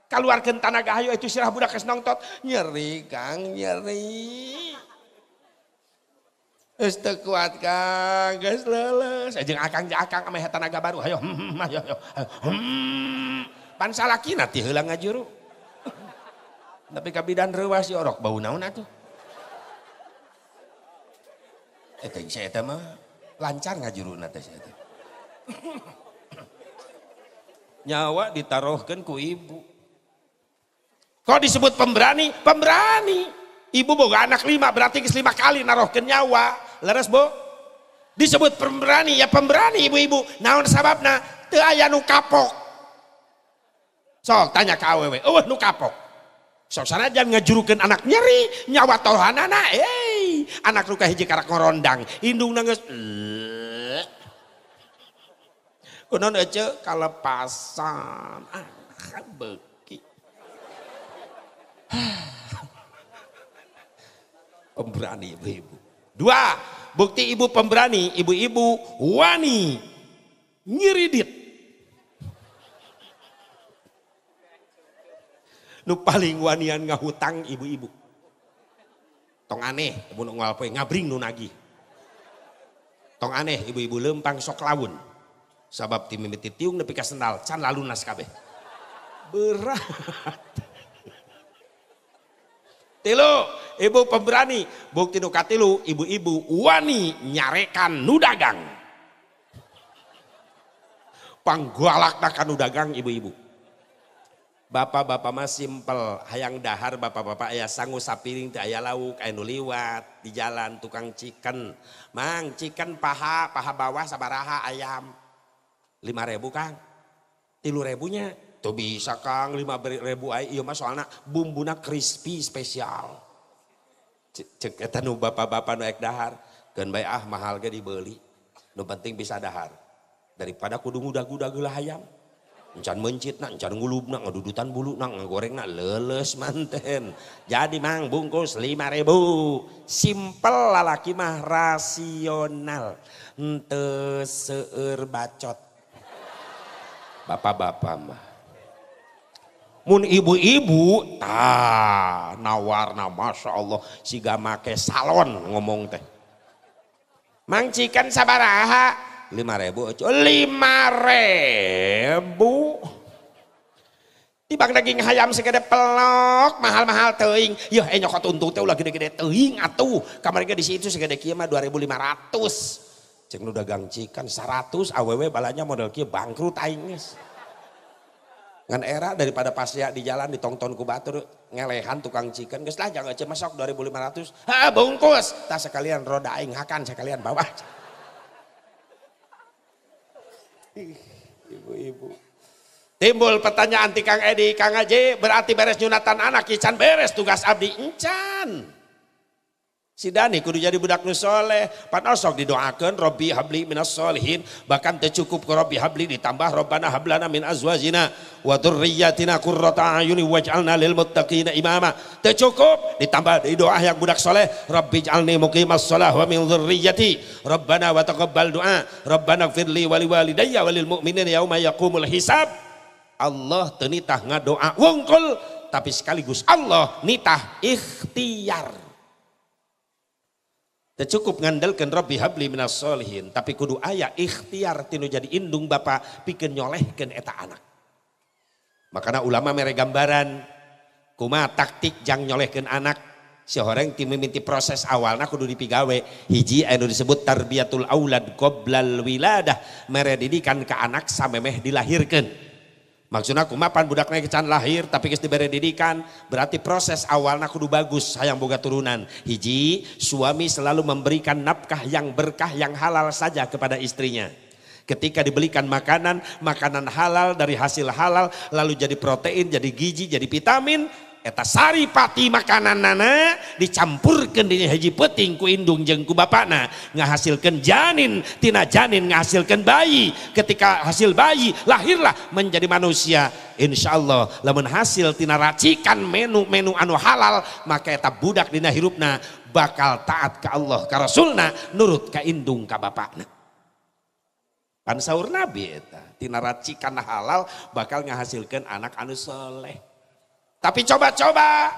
Keluarkan tanaga gahayu eh, itu sirah budak kes nongtot. Nyeri kang, nyeri. Geus teu kuat kang, geus leuleus. Eh, jeung akang jeung akang ame tanaga baru, hayo. ayo hmm, hmm, hmm, hayo, hayo. Hmm. Pan salakina ti heula ngajuru tapi kabidan rewas si orok bau naon atuh eta eh, saya eta mah lancar ngajuruna teh saya teh *coughs* nyawa ditaruhkan ku ibu kok disebut pemberani pemberani ibu boga anak lima berarti lima kali naruhkan nyawa leres bu disebut pemberani ya pemberani ibu-ibu naon sababna teu aya nu kapok sok tanya ke awewe eueuh nu kapok Sosana jangan ngejurukin anak nyeri nyawa tohan anak hey. anak luka hiji karak ngorondang indung nangis kunon aja kalepasan ah kan beki *sighs* pemberani ibu-ibu dua bukti ibu pemberani ibu-ibu wani nyiridit Nu paling wanian ngahutang ibu-ibu. Tong aneh, ibu nu ngabring nu nagih. Tong aneh ibu-ibu lempang sok lawun. Sabab timi mimiti tiung nepi sendal, can lalu kabeh. Berat. Tilo, ibu pemberani. Bukti nu katilu, ibu-ibu wani nyarekan nu dagang. Panggualak dagang ibu-ibu bapak-bapak mah simpel, hayang dahar bapak-bapak ayah sangu sapiring teh ayah lauk, ayah liwat di jalan tukang chicken. Mang, chicken paha, paha bawah sabaraha ayam. lima ribu Kang. tilu ribunya. Tuh bisa Kang lima ribu ayah, iya mah soalnya bumbuna crispy spesial. Cek eta nu bapak-bapak nu ek dahar, keun bae ah mahal ge dibeli. Nu penting bisa dahar. Daripada kudu ngudag-ngudag hayam encan mencit nak encan ngulub nak ngadudutan bulu nak ngegoreng nak leles manten jadi mang bungkus lima ribu simple lalaki mah rasional ente seer bacot bapak-bapak mah mun ibu-ibu tah nawarna masya Allah siga make salon ngomong teh mangcikan sabaraha lima ribu lima ribu bang daging ayam segede pelok mahal-mahal teing. Yah eh, enyok kau tuntut, teh lagi gede-gede teing atuh. Kamari di situ segede kia mah 2500. Cek lu dagang cikan 100 aww balanya model kia bangkrut aing Ngan era daripada pasya di jalan ditonton ku batur ngelehan tukang cikan geus lah jangan ribu masuk 2500. Ha bungkus. tas sekalian roda aing hakan sekalian bawa. Ibu-ibu. Timbul pertanyaan di Kang Edi, Kang Aji, berarti beres nyunatan anak, Ican beres tugas abdi. Encan. Si Dani kudu jadi budak nu soleh. Padahal sok didoakan Robi habli minas solehin. Bahkan tercukup ke Robi habli ditambah Robana hablana min azwajina. Wa durriyatina kurrota ayuni waj'alna lil muttaqina imama. Tercukup ditambah di doa yang budak soleh. Robi ja'alni muqimas solah wa min durriyati. Rabbana wa taqabbal doa. Rabbana gfirli wali walidayya walil mu'minin yauma yakumul hisab. Allah tenitah ngadoa wungkul. Tapi sekaligus Allah nitah ikhtiar Teu cukup ngandelkeun Rabbi habli minas solihin, tapi kudu ayah ikhtiar tinu jadi indung Bapak pikeun nyolehkan eta anak. Makanya ulama mere gambaran kuma taktik jang nyolehkan anak si orang tim mimiti proses awalna kudu dipigawe hiji anu disebut tarbiyatul aulad goblal wiladah mere didikan ke anak samemeh dilahirkan Maksudnya aku mapan budak naik kecan lahir tapi kes diberi didikan. Berarti proses awalnya kudu bagus sayang boga turunan. Hiji, suami selalu memberikan nafkah yang berkah yang halal saja kepada istrinya. Ketika dibelikan makanan, makanan halal dari hasil halal lalu jadi protein, jadi gizi, jadi vitamin eta saripati makanan nana dicampurkan di haji ku indung jeng ku bapakna ngahasilkan janin tina janin ngahasilkan bayi ketika hasil bayi lahirlah menjadi manusia insyaallah Allah lamun hasil tina racikan menu-menu anu halal maka eta budak dina hirupna bakal taat ke Allah ke Rasulna nurut ke indung ka bapakna pan sahur nabi eta tina racikan halal bakal ngahasilkan anak anu soleh tapi coba-coba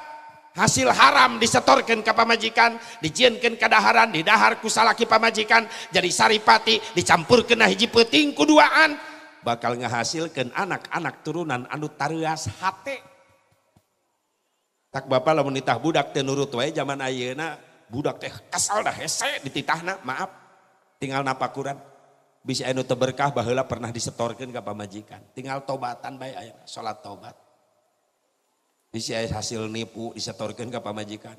hasil haram disetorkan ke pamajikan, dijiankan ke daharan, didahar kusalaki pamajikan, jadi saripati, dicampur kena hiji peting kuduaan, bakal ngehasilkan anak-anak turunan anu tarias hati. Tak bapak lamun nitah budak tenurut wae zaman ayeuna budak teh kesal dah hese dititahna maaf tinggal kurang bisa anu teberkah baheula pernah disetorkan ke pamajikan tinggal tobatan baik ayah salat tobat Isi hasil nipu disetorkan ke pamajikan.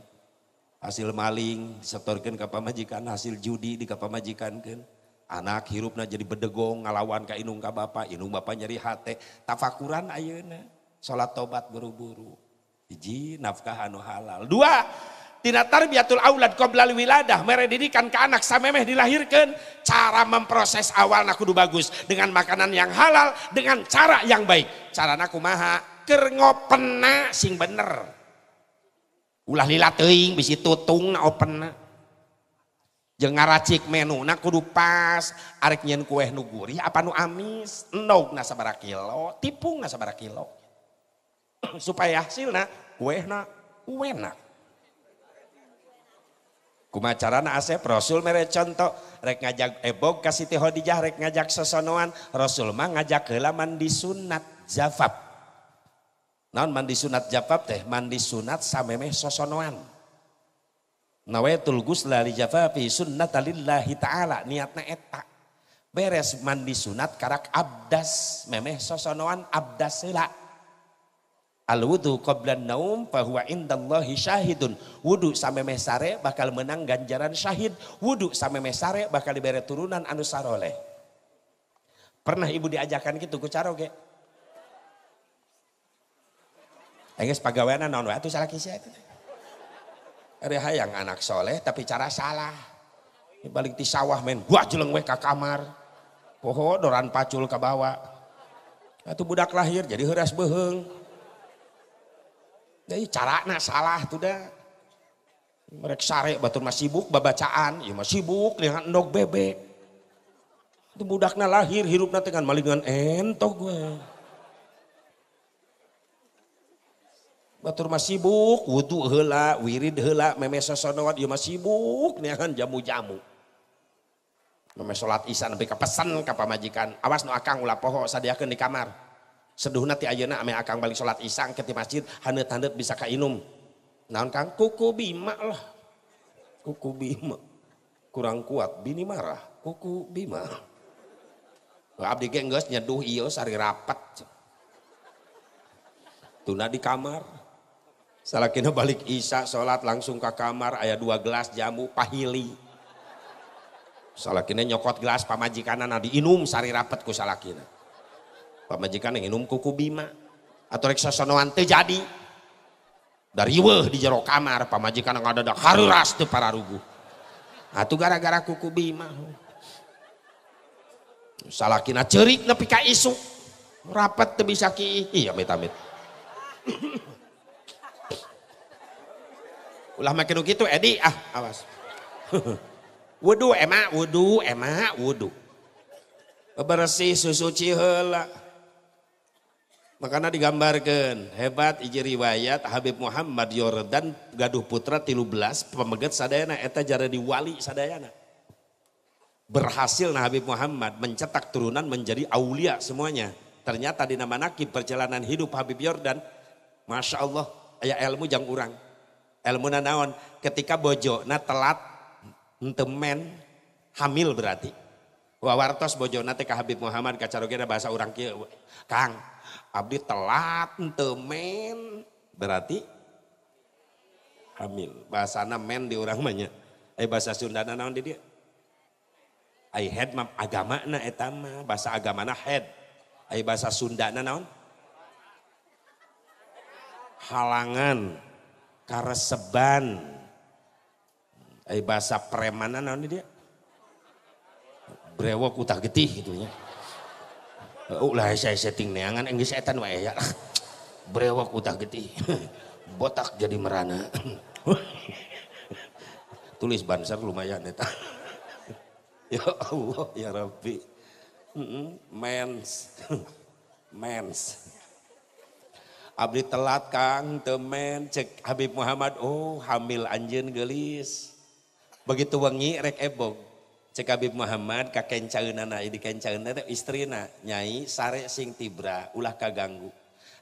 Hasil maling disetorkan ke pamajikan, hasil judi di ke pamajikan kan. Anak hirupna jadi bedegong ngalawan ke inung ke bapak, inung bapak nyeri hati, Tafakuran ayana sholat tobat buru-buru. Hiji nafkah anu halal. Dua, tina awlad aulad qoblal wiladah mere didikan ke anak samemeh dilahirkan cara memproses awal nakudu bagus dengan makanan yang halal dengan cara yang baik aku maha ker ngopena sing bener ulah lila teing bisi tutung na opena jeng ngaracik menu na kudu pas arek nyen kue nu gurih apa nu amis endog na sabara kilo tipung na sabara kilo *clears throat* supaya hasil hasilna kuehna na Kumacara kumacarana asep rasul mere contoh rek ngajak ebog kasih teh dijah rek ngajak sesonoan rasul mah ngajak Gelaman di sunat zafab Naon mandi sunat jafab teh mandi sunat samemeh sosonoan. Nawaitul ghusla li jafafi alillahi ta'ala niatna eta. Beres mandi sunat karak abdas memeh sosonoan abdas sila. Al wudu qabla naum fahuwa indallahi syahidun. Wudu samemeh sare bakal menang ganjaran syahid. Wudu samemeh sare bakal dibere turunan anu saroleh. Pernah ibu diajakan gitu ku Okay? enggak pagawean naon wae atuh salah kisah itu. Ari hayang anak soleh tapi cara salah. Balik di sawah men, gua jeleng weh ke kamar. Poho doran pacul ke bawah. itu budak lahir jadi heras beheng. Jadi cara nak salah tuh dah. Mereka sare batur masih sibuk babacaan, ya mas sibuk dengan endok bebek. Itu budakna lahir hirupna dengan malingan entok gue. batur mah sibuk wudu heula wirid heula memes salawat ieu mah sibuk neangan jamu-jamu meme salat isya nepi pesen ka pamajikan awas nu akang ulah poho sadiakeun di kamar seduhna ti ayeuna ame akang balik salat isya ke ti masjid haneut-haneut bisa ka inum naon kang kuku bima lah kuku bima kurang kuat bini marah kuku bima abdi ge geus nyeduh ieu iya, sari rapat tuna di kamar Salakina balik Isya sholat langsung ke kamar ayah dua gelas jamu pahili. Salakina nyokot gelas pamajikan nah diinum sari rapet ku salakina. Pamajikan yang inum kuku bima. Atau rek sosonoan teu jadi. Dari weh di jero kamar pamajikan yang ada dak haruras teu para rugu. Atuh nah, gara-gara kuku bima. Salakina cerik nepi isu. Rapet teu bisa ki. Iya metamit ulah makin gitu Edi ah awas *laughs* wudhu emak wudhu emak wudhu bersih susu heula makana digambarkan hebat ijir riwayat Habib Muhammad Yordan gaduh putra 13 pemegat sadayana eta jara wali sadayana berhasil nah Habib Muhammad mencetak turunan menjadi aulia semuanya ternyata di nama nakib perjalanan hidup Habib Yordan Masya Allah ayah ilmu jang urang Ilmu naon ketika bojo na telat temen hamil berarti. Wawartos bojo na teka Habib Muhammad kacarogena bahasa orang kia. Kang, abdi telat temen berarti hamil. Bahasana men di orang banyak. Eh bahasa Sunda naon di dia? Ai head mam agama na etama bahasa agama na head. Ai bahasa Sunda naon? Halangan kareseban eh bahasa premanan nanti dia brewok utah getih gitu ya eh, uh saya setting neangan enggak setan wae ya brewok utah getih *laughs* botak jadi merana *laughs* tulis banser lumayan neta. *laughs* ya Allah ya Rabbi mens mens Abdi telat Kang temen cek Habib Muhammad oh hamil anjen gelis begitu wengi rek ebog cek Habib Muhammad kakencaeunana nah, di istri istrina nyai sare sing tibra ulah kaganggu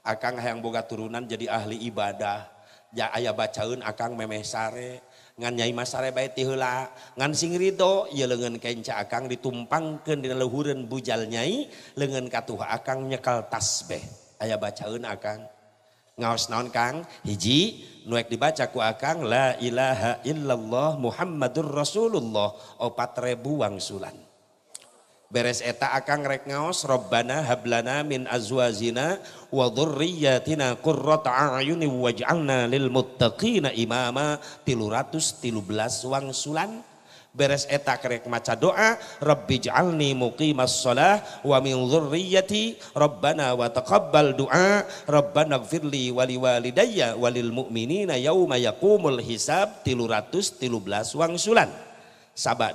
Akang hayang boga turunan jadi ahli ibadah ya ayah bacaun Akang memeh sare ngan nyai masare bae ngan sing rido ieu leungeun kenca Akang ditumpangkeun dina lehureun bujal nyai leungeun katuh Akang nyekal tasbih aya bacaun Akang ngaos naon Kang hiji nuek dibaca ku Akang la ilaha illallah Muhammadur Rasulullah opat ribu wangsulan beres eta akang rek ngaos robbana hablana min azwazina wa dzurriyyatina qurrata a'yuni waj'alna lil muttaqina imama 313 wangsulan beres eta kerek maca doa Rabbi ja'alni muqimas sholah wa min dhurriyyati Rabbana wa taqabbal doa Rabbana gfirli wali walidayya walil mu'minina yauma yakumul hisab tiluratus tilubelas wangsulan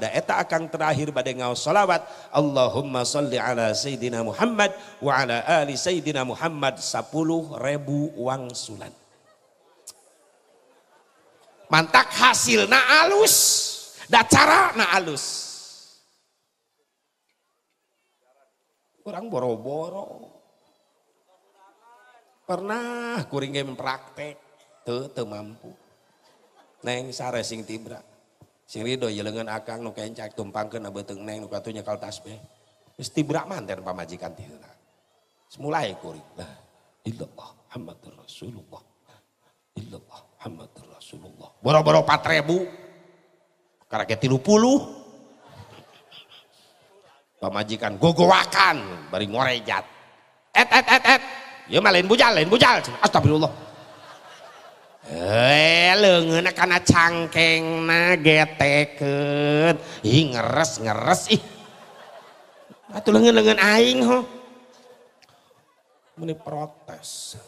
da eta akang terakhir badai ngau salawat Allahumma salli ala Sayyidina Muhammad wa ala ali Sayyidina Muhammad sepuluh ribu wangsulan mantak hasilna alus Da cara na alus. Orang boro-boro. Pernah kuring game praktek. Tuh, tuh mampu. Neng sare sing tibra. Sing rido jelengan akang nu kencak kena beteng neng nu katunya kal tasbe, Geus tibra manten pamajikan ti heula. Semulai kuring. Lah, illallah Muhammadur Rasulullah. Illallah Muhammadur Rasulullah. Boro-boro 4000 karake tilu puluh. Pamajikan gogowakan bari ngorejat. Et et et et. Ya mah lain bujal, lain bujal. Astagfirullah. Eh leungeuna cangkeng, na getekeun. Ih ngeres ngeres ih. Atuh leungeun-leungeun aing ho. Meni protes.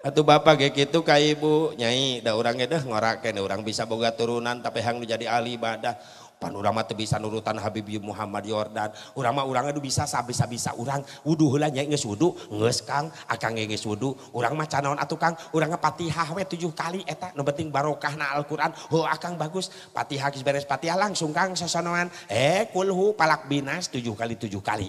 punyauh bapak kayak gitu kaybu nyayidah orang ngo orang bisa boga turunan tapi hang jadi ah ibadahpan ulama tepisan-urutan Habibiibi Muhammadordan ulama- urangdu bisa habis-aa urang wudhulanya udhu ngees kang akan whu urang macaon at tukang urang patiah tujuh kali etakngebeting barokah na Alquran ho akan bagus pati Hais bares patiahs kang sosanagan eh kulhu palakbinaas tujuh kali tujuh kali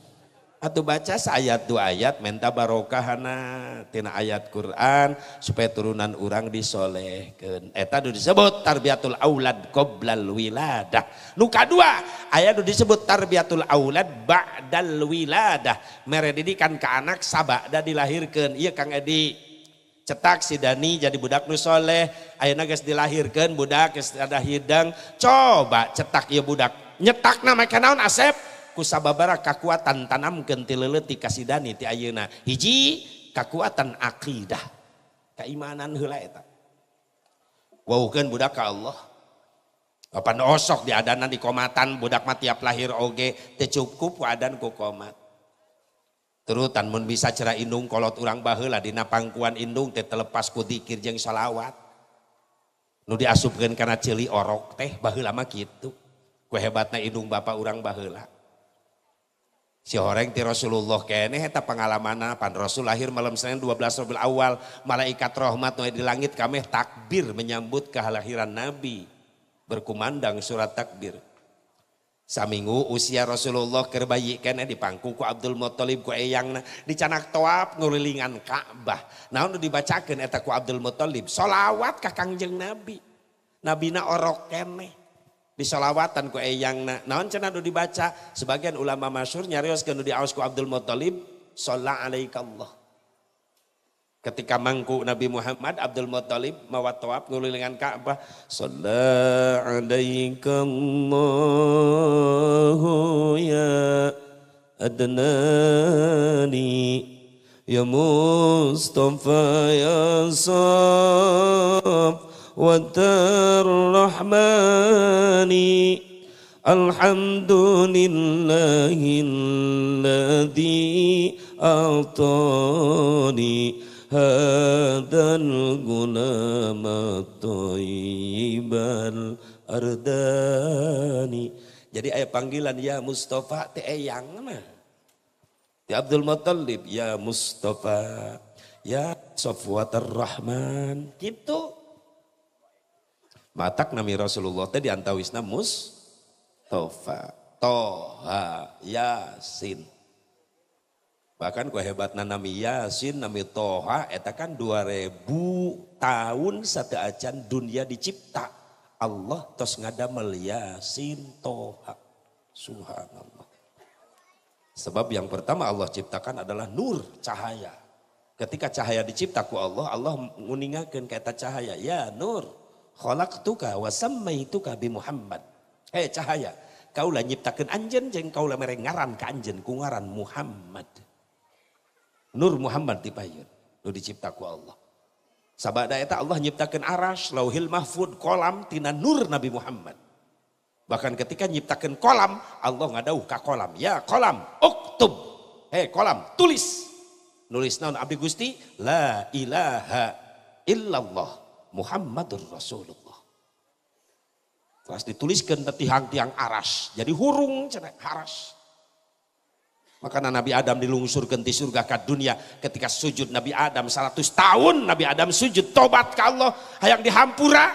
atau baca ayat dua ayat menta barokahana tina ayat Quran supaya turunan orang disolehkan eta itu disebut Tarbiatul aulad qoblal wiladah nu dua ayat tu disebut Tarbiatul aulad ba'dal wiladah mere ke anak sabak sabada dilahirkan iya Kang Edi cetak si Dani jadi budak nu soleh ayeuna guys dilahirkan budak ada hidang coba cetak ya budak nyetak nama kenaun Asep kusababara kekuatan tanam gentileleti kasidani ti ayeuna hiji kekuatan akidah keimanan hula eta waukeun budak ka Allah Kapan osok di adanan di komatan budak matiap tiap lahir oge te cukup wadan ku komat. Terutan mun bisa cerah indung kolot urang baheula di napangkuan indung te telepas ku dzikir jeng salawat Nu diasupkan karena ceuli orok teh baheula mah ku Kuhebatna indung bapak urang baheula. Si orang di Rasulullah kene eta pengalaman pan Rasul lahir malam Senin 12 Rabiul Awal malaikat rahmat nu di langit kami takbir menyambut kelahiran Nabi berkumandang surat takbir. Saminggu usia Rasulullah keur bayi kene dipangku ku Abdul Muthalib ku eyangna di canak toap ngulilingan Ka'bah. Nah untuk dibacakan eta ku Abdul Muthalib? solawat ka Kangjeng Nabi. Nabina orok kene disolawatan ku eyang na naon cenah nu dibaca sebagian ulama masyhur nyarioskeun nu diaos ku Abdul Muthalib sholla alaika Allah ketika mangku Nabi Muhammad Abdul Muthalib mawa tawaf ngulilingan Ka'bah sholla alaika Allah ya adnani ya Mustafa ya Saf والرحمن الحمد لله الذي أعطاني هذا الغلام الطيب الأرداني Jadi ayat panggilan ya Mustafa teh eyang mah. Ti Abdul Muthalib ya Mustafa ya Safwatur Rahman gitu. Matak nami Rasulullah teh diantawisna mus tofa. Toha Yasin. Bahkan kehebatna nami Yasin, nami Toha, eta kan 2000 tahun satu acan dunia dicipta. Allah tos ngadamel Yasin Toha. Subhanallah. Sebab yang pertama Allah ciptakan adalah nur, cahaya. Ketika cahaya diciptaku Allah, Allah menguningakan kata cahaya, ya nur khalaqtuka wa sammaituka bi Muhammad. Hei cahaya, kaulah nyiptakan anjen jeng kaulah mereka ngaran ke anjen ku Muhammad. Nur Muhammad dipayun, lu diciptaku Allah. Sabak eta Allah nyiptakan aras, lauhil mahfud, kolam tina nur Nabi Muhammad. Bahkan ketika nyiptakan kolam, Allah ngadauh ka kolam. Ya kolam, uktub. Hei kolam, tulis. Nulis non abdi gusti, la ilaha illallah Muhammadur Rasulullah. Terus dituliskan tiang-tiang aras. Jadi hurung cenek aras. Makanya Nabi Adam dilungsurkan di surga ke dunia ketika sujud Nabi Adam 100 tahun Nabi Adam sujud tobat ke Allah hayang dihampura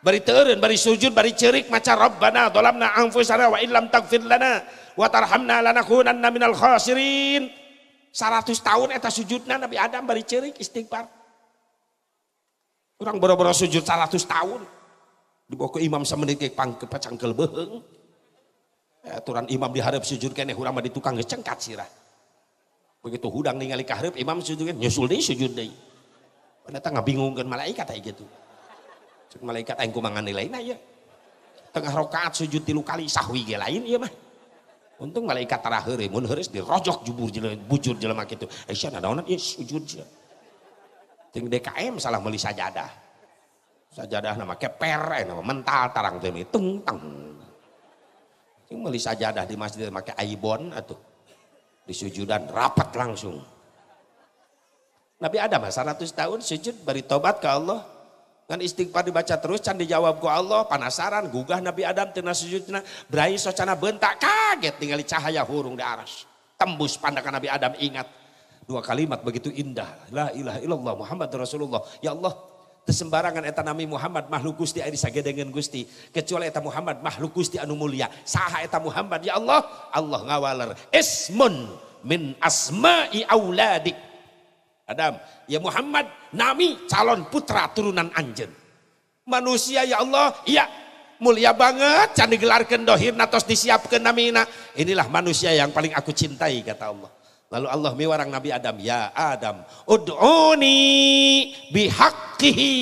bari teureun bari sujud bari cerik maca rabbana dolamna anfusana wa illam takfir lana wa tarhamna lanakunanna minal khasirin 100 tahun eta sujudna Nabi Adam bari cerik istighfar Orang boro-boro sujud 100 tahun. Dibawa ke imam semenit ke pang ke pacangkel beheng. Eh, Turan imam diharap sujud kene urang mah di tukang cengkat sirah. Begitu hudang ningali ka imam sujud kene nyusul deh sujud deui. Ternyata ngabingungkeun malaikat aja gitu. Cek malaikat aing kumangan nilai na ya. Tengah rokaat sujud tilu kali sahwi ge lain ieu iya mah. Untung malaikat terakhir, heureuy mun heureus dirojok jubur jelema bujur jelema kitu. Aisyah eh, daunan? ieu iya, sujud jelema. Ting DKM salah beli sajadah. Sajadah nama keper, eh, nama mental tarang temi tung tang. Ting beli sajadah di masjid pakai aibon atau di sujudan rapat langsung. Nabi Adam 100 tahun sujud beri tobat ke Allah kan istighfar dibaca terus can dijawab ku Allah penasaran gugah Nabi Adam tina sujudna berai socana bentak kaget tinggali cahaya hurung di aras tembus pandangan Nabi Adam ingat Dua kalimat begitu indah. La ilaha illallah Muhammad Rasulullah. Ya Allah, sembarangan eta nami Muhammad makhluk Gusti ari sagedengan Gusti kecuali eta Muhammad makhluk Gusti anu mulia saha eta Muhammad ya Allah Allah ngawaler ismun min asma'i auladik Adam ya Muhammad nami calon putra turunan anjen manusia ya Allah ya mulia banget can digelarkan natos natos nami namina inilah manusia yang paling aku cintai kata Allah Lalu Allah mewarang Nabi Adam, ya Adam, ud'uni bihaqqihi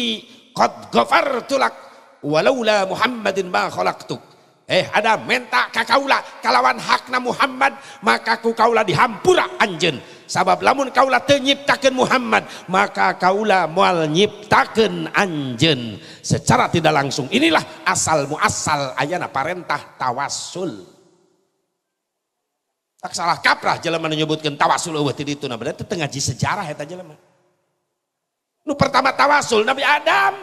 qad ghafartulak walaula Muhammadin ma khalaqtuk. Eh Adam, menta kakaula kalawan hakna Muhammad maka ku kaula dihampura anjen. Sabab lamun kaula teu nyiptakeun Muhammad maka kaula moal nyiptakeun anjen secara tidak langsung. Inilah asal muasal ayana parentah tawassul. Tak salah kaprah jelema menyebutkan tawasul eueuh itu nah berarti tengah ngaji sejarah eta jelema. Nu pertama tawasul Nabi Adam.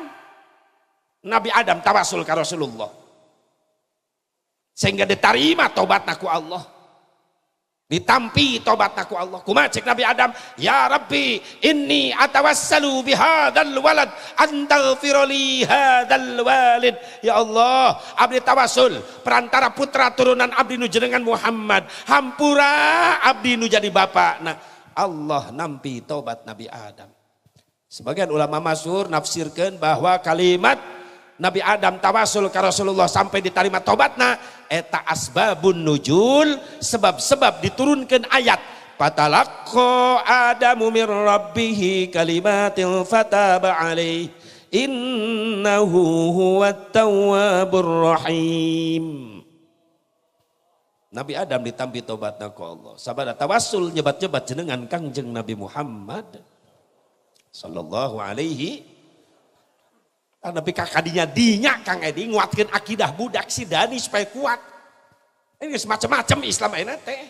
Nabi Adam tawasul ka Rasulullah. Sehingga diterima tobat aku Allah ditampi tobat naku Allah kuma cek Nabi Adam ya Rabbi ini atawassalu bihadal walad antaghfirli hadal walid ya Allah abdi tawasul perantara putra turunan abdi nu jenengan Muhammad hampura abdi nu jadi bapak nah Allah nampi tobat Nabi Adam sebagian ulama masyur nafsirkan bahwa kalimat Nabi Adam tawasul ke Rasulullah sampai diterima nah eta asbabun nujul sebab-sebab diturunkan ayat fatalaqqa adamu min rabbih kalimatil fataba alaih innahu huwat tawwabur rahim Nabi Adam ditampi tobatna ke Allah. Sabada tawassul nyebat-nyebat jenengan Kangjeng Nabi Muhammad sallallahu alaihi tapi kakadinya dinya Kang Edi nguatkan akidah budak si Dani supaya kuat. Ini semacam-macam Islam ini teh.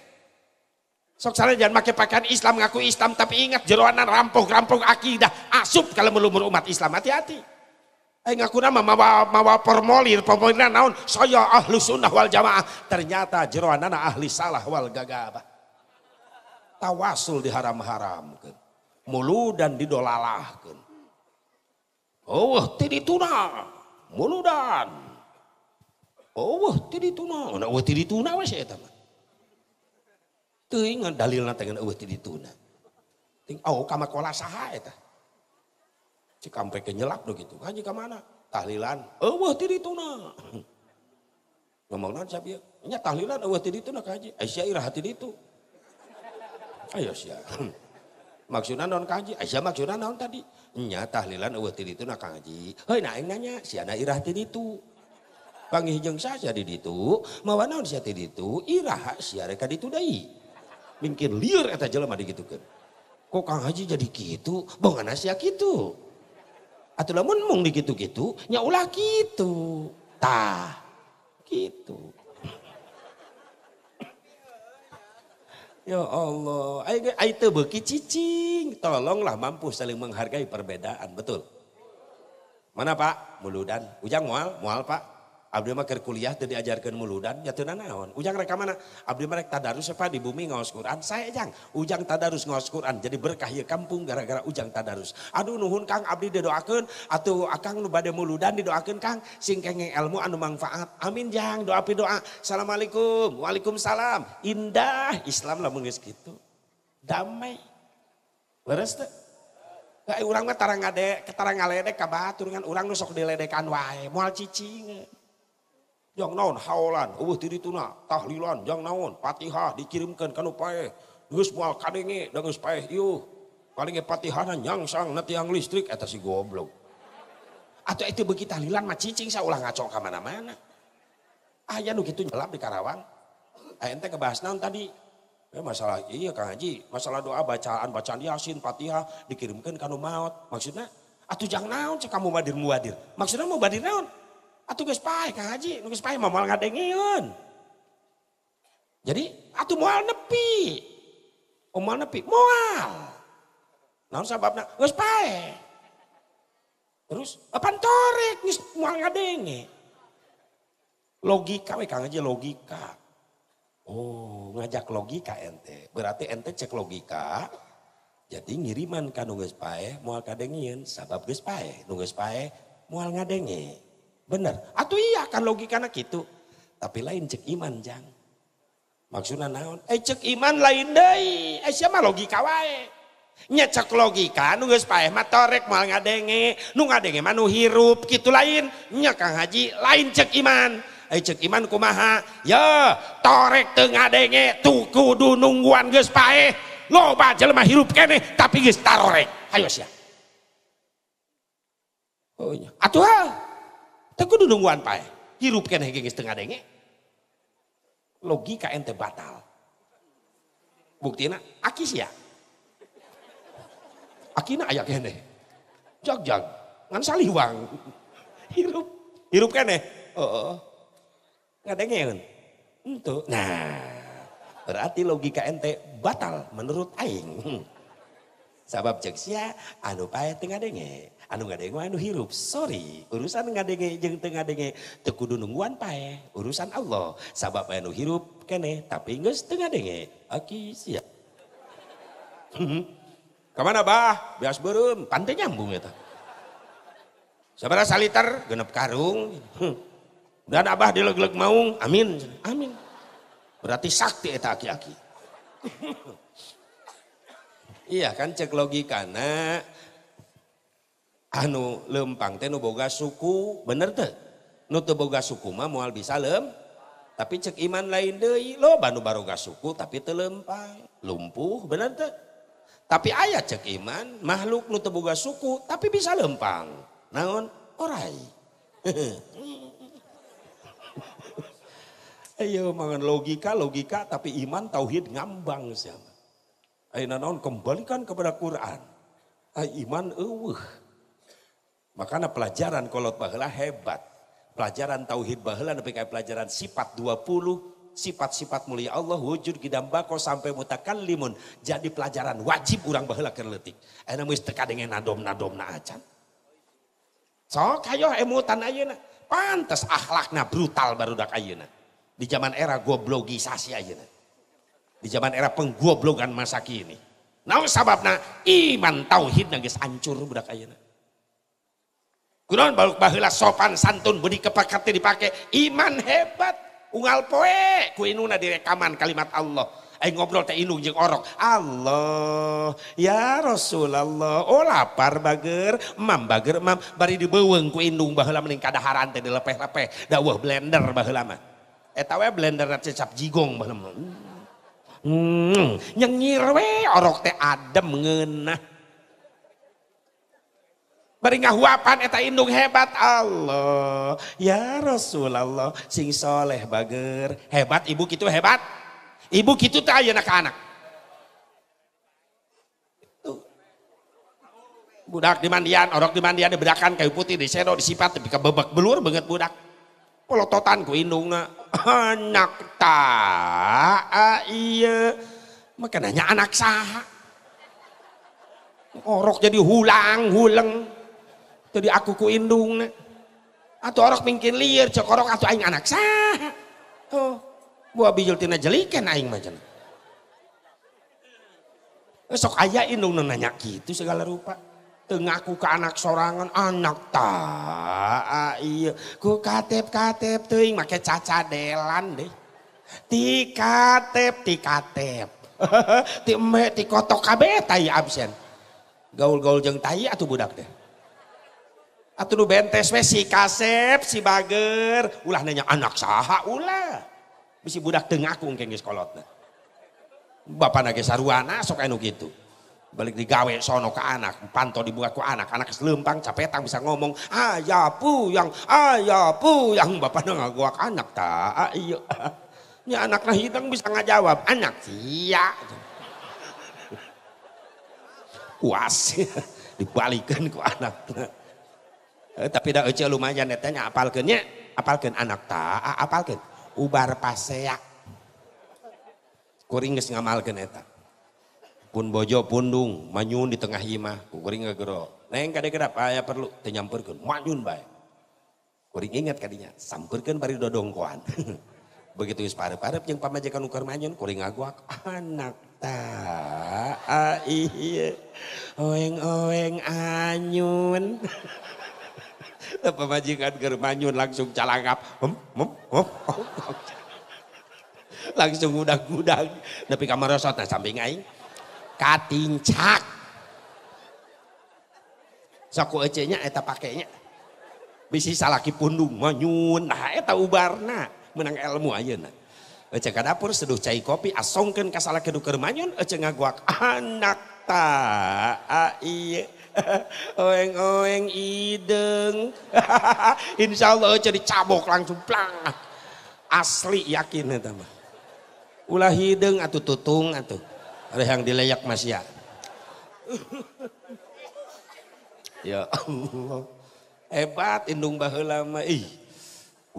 Sok sana jangan pakai pakaian Islam ngaku Islam tapi ingat jeroanan rampok-rampok akidah asup kalau melumur umat Islam hati-hati. Eh ngaku nama mawa mawa permolir permolirna naon saya ahlu sunnah wal jamaah ternyata jeroanan ahli salah wal gagabah. Tawasul diharam haram Mulu dan didolalahkan Oh, tidi tuna, muludan. Oh, tidi tuna, nak wah tidi tuna wes ya teman. Tuh ingat dalil nanti nggak wah tidi tuna. Ting, oh kamar kola saha ya Cik sampai kenyelap do gitu, kaji kemana? Tahlilan, oh wah tidi tuna. Ngomong *laughs* nanti siapa ya? Nya tahlilan, oh wah tuna kaji. Aisyah irah hati itu. Ayo siap. *laughs* Maksudnya non kaji, Aisyah maksudnya non tadi nya tahlilan eueuh ti ditu na Kang Haji. Heuy na aing nanya, si ana irah ti ditu. Panggih jeung saja di ditu, mawa naon sia ti ditu, irah sia rek ka ditu deui. Mingkir lieur eta jelema Kok Kang Haji jadi kitu, bongana sia kitu. Atuh lamun mung dikitu-kitu, nya ulah kitu. Tah. Gitu. Ya Allah, itu beki cicing. Tolonglah mampu saling menghargai perbedaan, betul. Mana Pak? Muludan. Ujang mual, mual Pak. Abdi mah keur kuliah teu diajarkeun muludan teu naon. Ujang rek mana? Abdi mah rek tadarus apa di bumi ngaos Quran. Saya jang, ujang tadarus ngaos Quran jadi berkah ieu kampung gara-gara ujang tadarus. Aduh nuhun Kang abdi didoakeun atuh akang nu bade muludan didoakeun Kang sing kenging ilmu anu manfaat. Amin jang, doa pi doa. Assalamualaikum. Waalaikumsalam. Indah Islam lamun geus kitu. Damai. Leres teh? Kayak orang mah tarang ngade, tarang ngaledek ka batur Orang urang diledekan wae, Mual cicing yang naon haolan uh diri tuna tahlilan yang naon patihah dikirimkan kanu paeh geus moal kadenge da geus paeh ieu dan yang nyangsang nanti yang listrik eta si goblok atau itu begitu tahlilan mah cicing saya ulah ngaco ka mana-mana aya ah, nu kitu nyelam di Karawang ah ente ngebahas naon tadi ya, masalah iya Kang Haji masalah doa bacaan bacaan Yasin Fatihah dikirimkan kanu maut. maksudnya atuh jang naon cek kamu badir muadir maksudnya mau badir naon Atuh guys pai, Kang Haji, nu geus mau mah ngadengin, Jadi atuh moal nepi. Oh, moal nepi, mau Nah, Naon sababna? guys pai. Terus apa apan torek mau moal ngadengin, Logika we Kang Haji logika. Oh, ngajak logika ente. Berarti ente cek logika. Jadi ngiriman kan nunggu geus mual kadengin, sabab geus pae, nu geus pae moal Benar. Atau iya kan logika anak itu Tapi lain cek iman jang. Maksudnya naon? Eh cek iman lain deh. Eh siapa logika wae. Nyecek logika nu geus paeh mah torek ngadenge, nu ngadenge mah hirup gitu lain. Nyekang Kang Haji lain cek iman. Eh cek iman kumaha? Ya, torek tuh ngadenge tuku du nungguan geus paeh. Loba lemah hirup kene tapi geus tarorek. Hayo siap Oh, iya. atuh ah. Tapi kudu nungguan pae. Hirup kene geus setengah denge. Logika ente batal. Buktina akis ya. Akina aya kene. Jag-jag. Ngan saliwang. Hirup. Hirup kene. Heeh. Oh, oh. Ngadengeun. Untuk Nah, berarti logika ente batal menurut aing. Sebab cek sia, anu pae tengah ngadenge, anu ngadenge anu hirup. Sorry, urusan ngadenge jeung jeng tengah teu kudu nungguan pae, urusan Allah. Sabab anu hirup kene tapi geus setengah dengeng, Aki sia. Mhm. Kamana bah? Bias beureum, pante nyambung tak. Sabara saliter genep karung. Dan abah dileg-leg maung, amin. Amin. Berarti sakti etaki aki-aki. *laughs* Iya kan cek logikana anu lempang teh nu boga suku bener teh nu teu boga suku mah moal bisa lem tapi cek iman lain deui loba nu baroga suku tapi teu lempang lumpuh bener teh tapi ayah cek iman makhluk nu teu boga suku tapi bisa lempang naon orai *laughs* Ayo mangan logika logika tapi iman tauhid ngambang siam Aina naon kembalikan kepada Quran. Ay, iman eueuh. Makanya pelajaran kolot baheula hebat. Pelajaran tauhid baheula nepi kayak pelajaran sifat 20 sifat-sifat mulia Allah wujud kidambako sampai limun. jadi pelajaran wajib urang baheula keur leutik. Ayeuna teka dengan nadom-nadomna acan. Sok hayo emutan ayeuna. Pantes akhlakna brutal barudak ayeuna. Di zaman era goblogisasi ayeuna di zaman era penggoblogan masa kini. nah sababna iman tauhid geus ancur budak ayeuna. Kunaon baluk baheula sopan santun budi kepakat dipakai iman hebat ungal poe ku inuna direkaman kalimat Allah. Ayo ngobrol teh inung jeung orok. Allah ya Rasulullah oh lapar bager mam bager mam bari dibeuweung ku indung baheula mending kadaharan teh dilepeh-lepeh dawuh blender baheula mah. Eta we blender cecap jigong baheula mah. Hmm, nyengir we orok teh adem ngeunah. Bari ngahuapan eta indung hebat Allah. Ya Rasulullah sing soleh bager. Hebat ibu kitu hebat. Ibu kitu teh ayeuna ka anak. Budak dimandian, orok dimandian dibedakan kayu putih di disipat tapi kebebek belur banget budak pelototan gue nunga *laughs* iya. anak tak iya makanannya anak sah orok jadi hulang huleng jadi aku ku indung atau orok mungkin liar cek orok atau aing anak sah oh buah bijul tina jelikan aing macam sok ayah indung nanya gitu segala rupa ngaku ke anak sorangan anak tak iya ku katep katep tuh make delan deh ti katep ti katep *laughs* ti me ti kotok kabe tai absen gaul gaul jeng tai atau budak deh atau lu bentes we si kasep si bager ulah nanya anak saha ulah bisa budak tengah aku ngkengis kolotna bapak nage saruana sok enuk gitu balik digawe sono ke anak panto dibuat ke anak anak selempang capetang bisa ngomong ayah puyang ayah yang *laughs* bapak dong aku anak tak ayo. Iya. *laughs* ini anak lah hidang bisa jawab, anak iya *laughs* puas dibalikan ke anak eh, tapi dah ece lumayan netanya apalkannya apalkan anak tak apalkan ubar paseak kuring ngamalkan eta pun bojo pundung manyun di tengah imah kuring ngegero neng nah, kada kada aya ah, perlu tenyampurkeun manyun baik kuring ingat kadinya sampurkeun bari dodongkoan *laughs* begitu geus parep-parep jeung pamajikan ukur manyun kuring ngaguak anak ta iye oeng-oeng anyun *laughs* pemajikan keur manyun langsung calangap hum hum hum, hum. *laughs* langsung udah gudang tapi kamar rosotna samping aing katincak. Saku ecenya eta pakainya. Bisi salaki pundung manyun nah eta ubarna menang ilmu ayeuna. Ece ka dapur seduh cai kopi asongkan ka salaki nu manyun ece ngaguak anak ta a *laughs* oeng-oeng ideng. *laughs* Insyaallah ece dicabok langsung plang. Asli yakin eta mah. Ulah hideng atuh tutung atuh. Ada yang dileyak mas ya. ya Allah. Hebat indung baheula ih.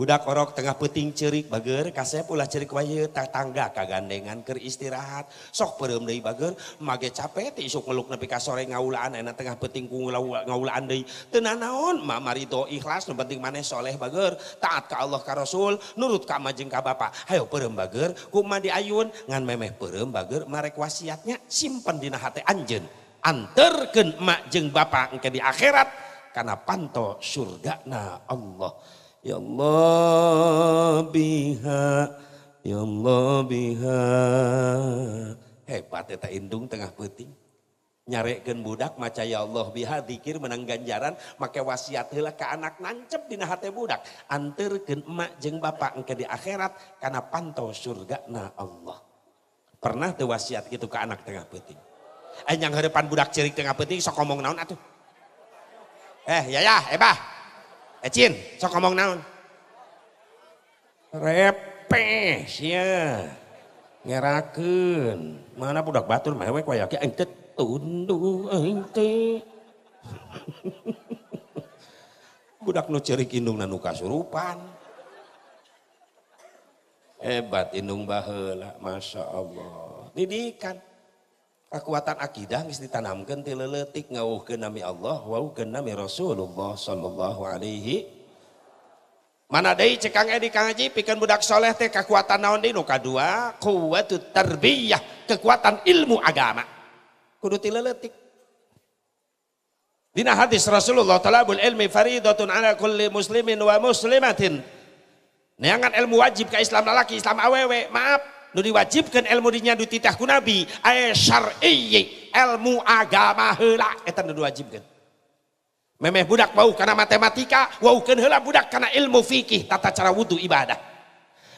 dak korok tengah peting cerik bager kasse pula cerikwaye tak tangga kagandengan ke istirahat sok perem dari bager mag capek isukluk lebih ka sore ngaula anak enak tengah peting ku ngaulaai Ten naonmak marito ikhlas no pentingting maneh soleh bager taatkah Allah karo rasul menurut Kak majeng ka bapak hayyo perembagger guma diaun ngan memmeh perembager mare wassiatnya simpandina hati Anjen antarken majeng bapak e ke di akhirat karena panto surda na Allah Ya Allah biha, ya Allah biha. Hebat eta indung tengah peuting. Nyarekeun budak maca ya Allah biha zikir menang ganjaran make wasiat heula ka anak nancep dina hate budak. Anterkeun emak jeung bapak engke di akhirat karena pantau surga na Allah. Pernah teu wasiat gitu ke anak tengah peuting. Eh yang budak cirik tengah peuting sok ngomong naon atuh. Eh ya ya, ebah. Ecin, sok ngomong naon. Repes ya. Ngerakeun. Mana budak batur mewek wayah ge tundu ente. teh. *laughs* budak nu ceri kindung nu kasurupan. Hebat indung baheula, Masya Allah. Didikan kekuatan akidah mesti tanamkan, ti leletik ngawuhkeun nami Allah wauhkeun nami Rasulullah sallallahu alaihi Mana deui cekang Kang Edi Kang Haji pikeun budak soleh teh kekuatan naon deui nu kadua quwwatut tarbiyah kekuatan ilmu agama kudu ti leletik Dina hadis Rasulullah talabul ilmi faridatun ala kulli muslimin wa muslimatin Neangan ilmu wajib ke Islam lalaki, Islam awewe, maaf nu diwajibkan ilmu dinya di ku nabi ay syar'i ilmu agama heula eta nu diwajibkan memeh budak bau karena matematika waukeun heula budak karena ilmu fikih tata cara wudu ibadah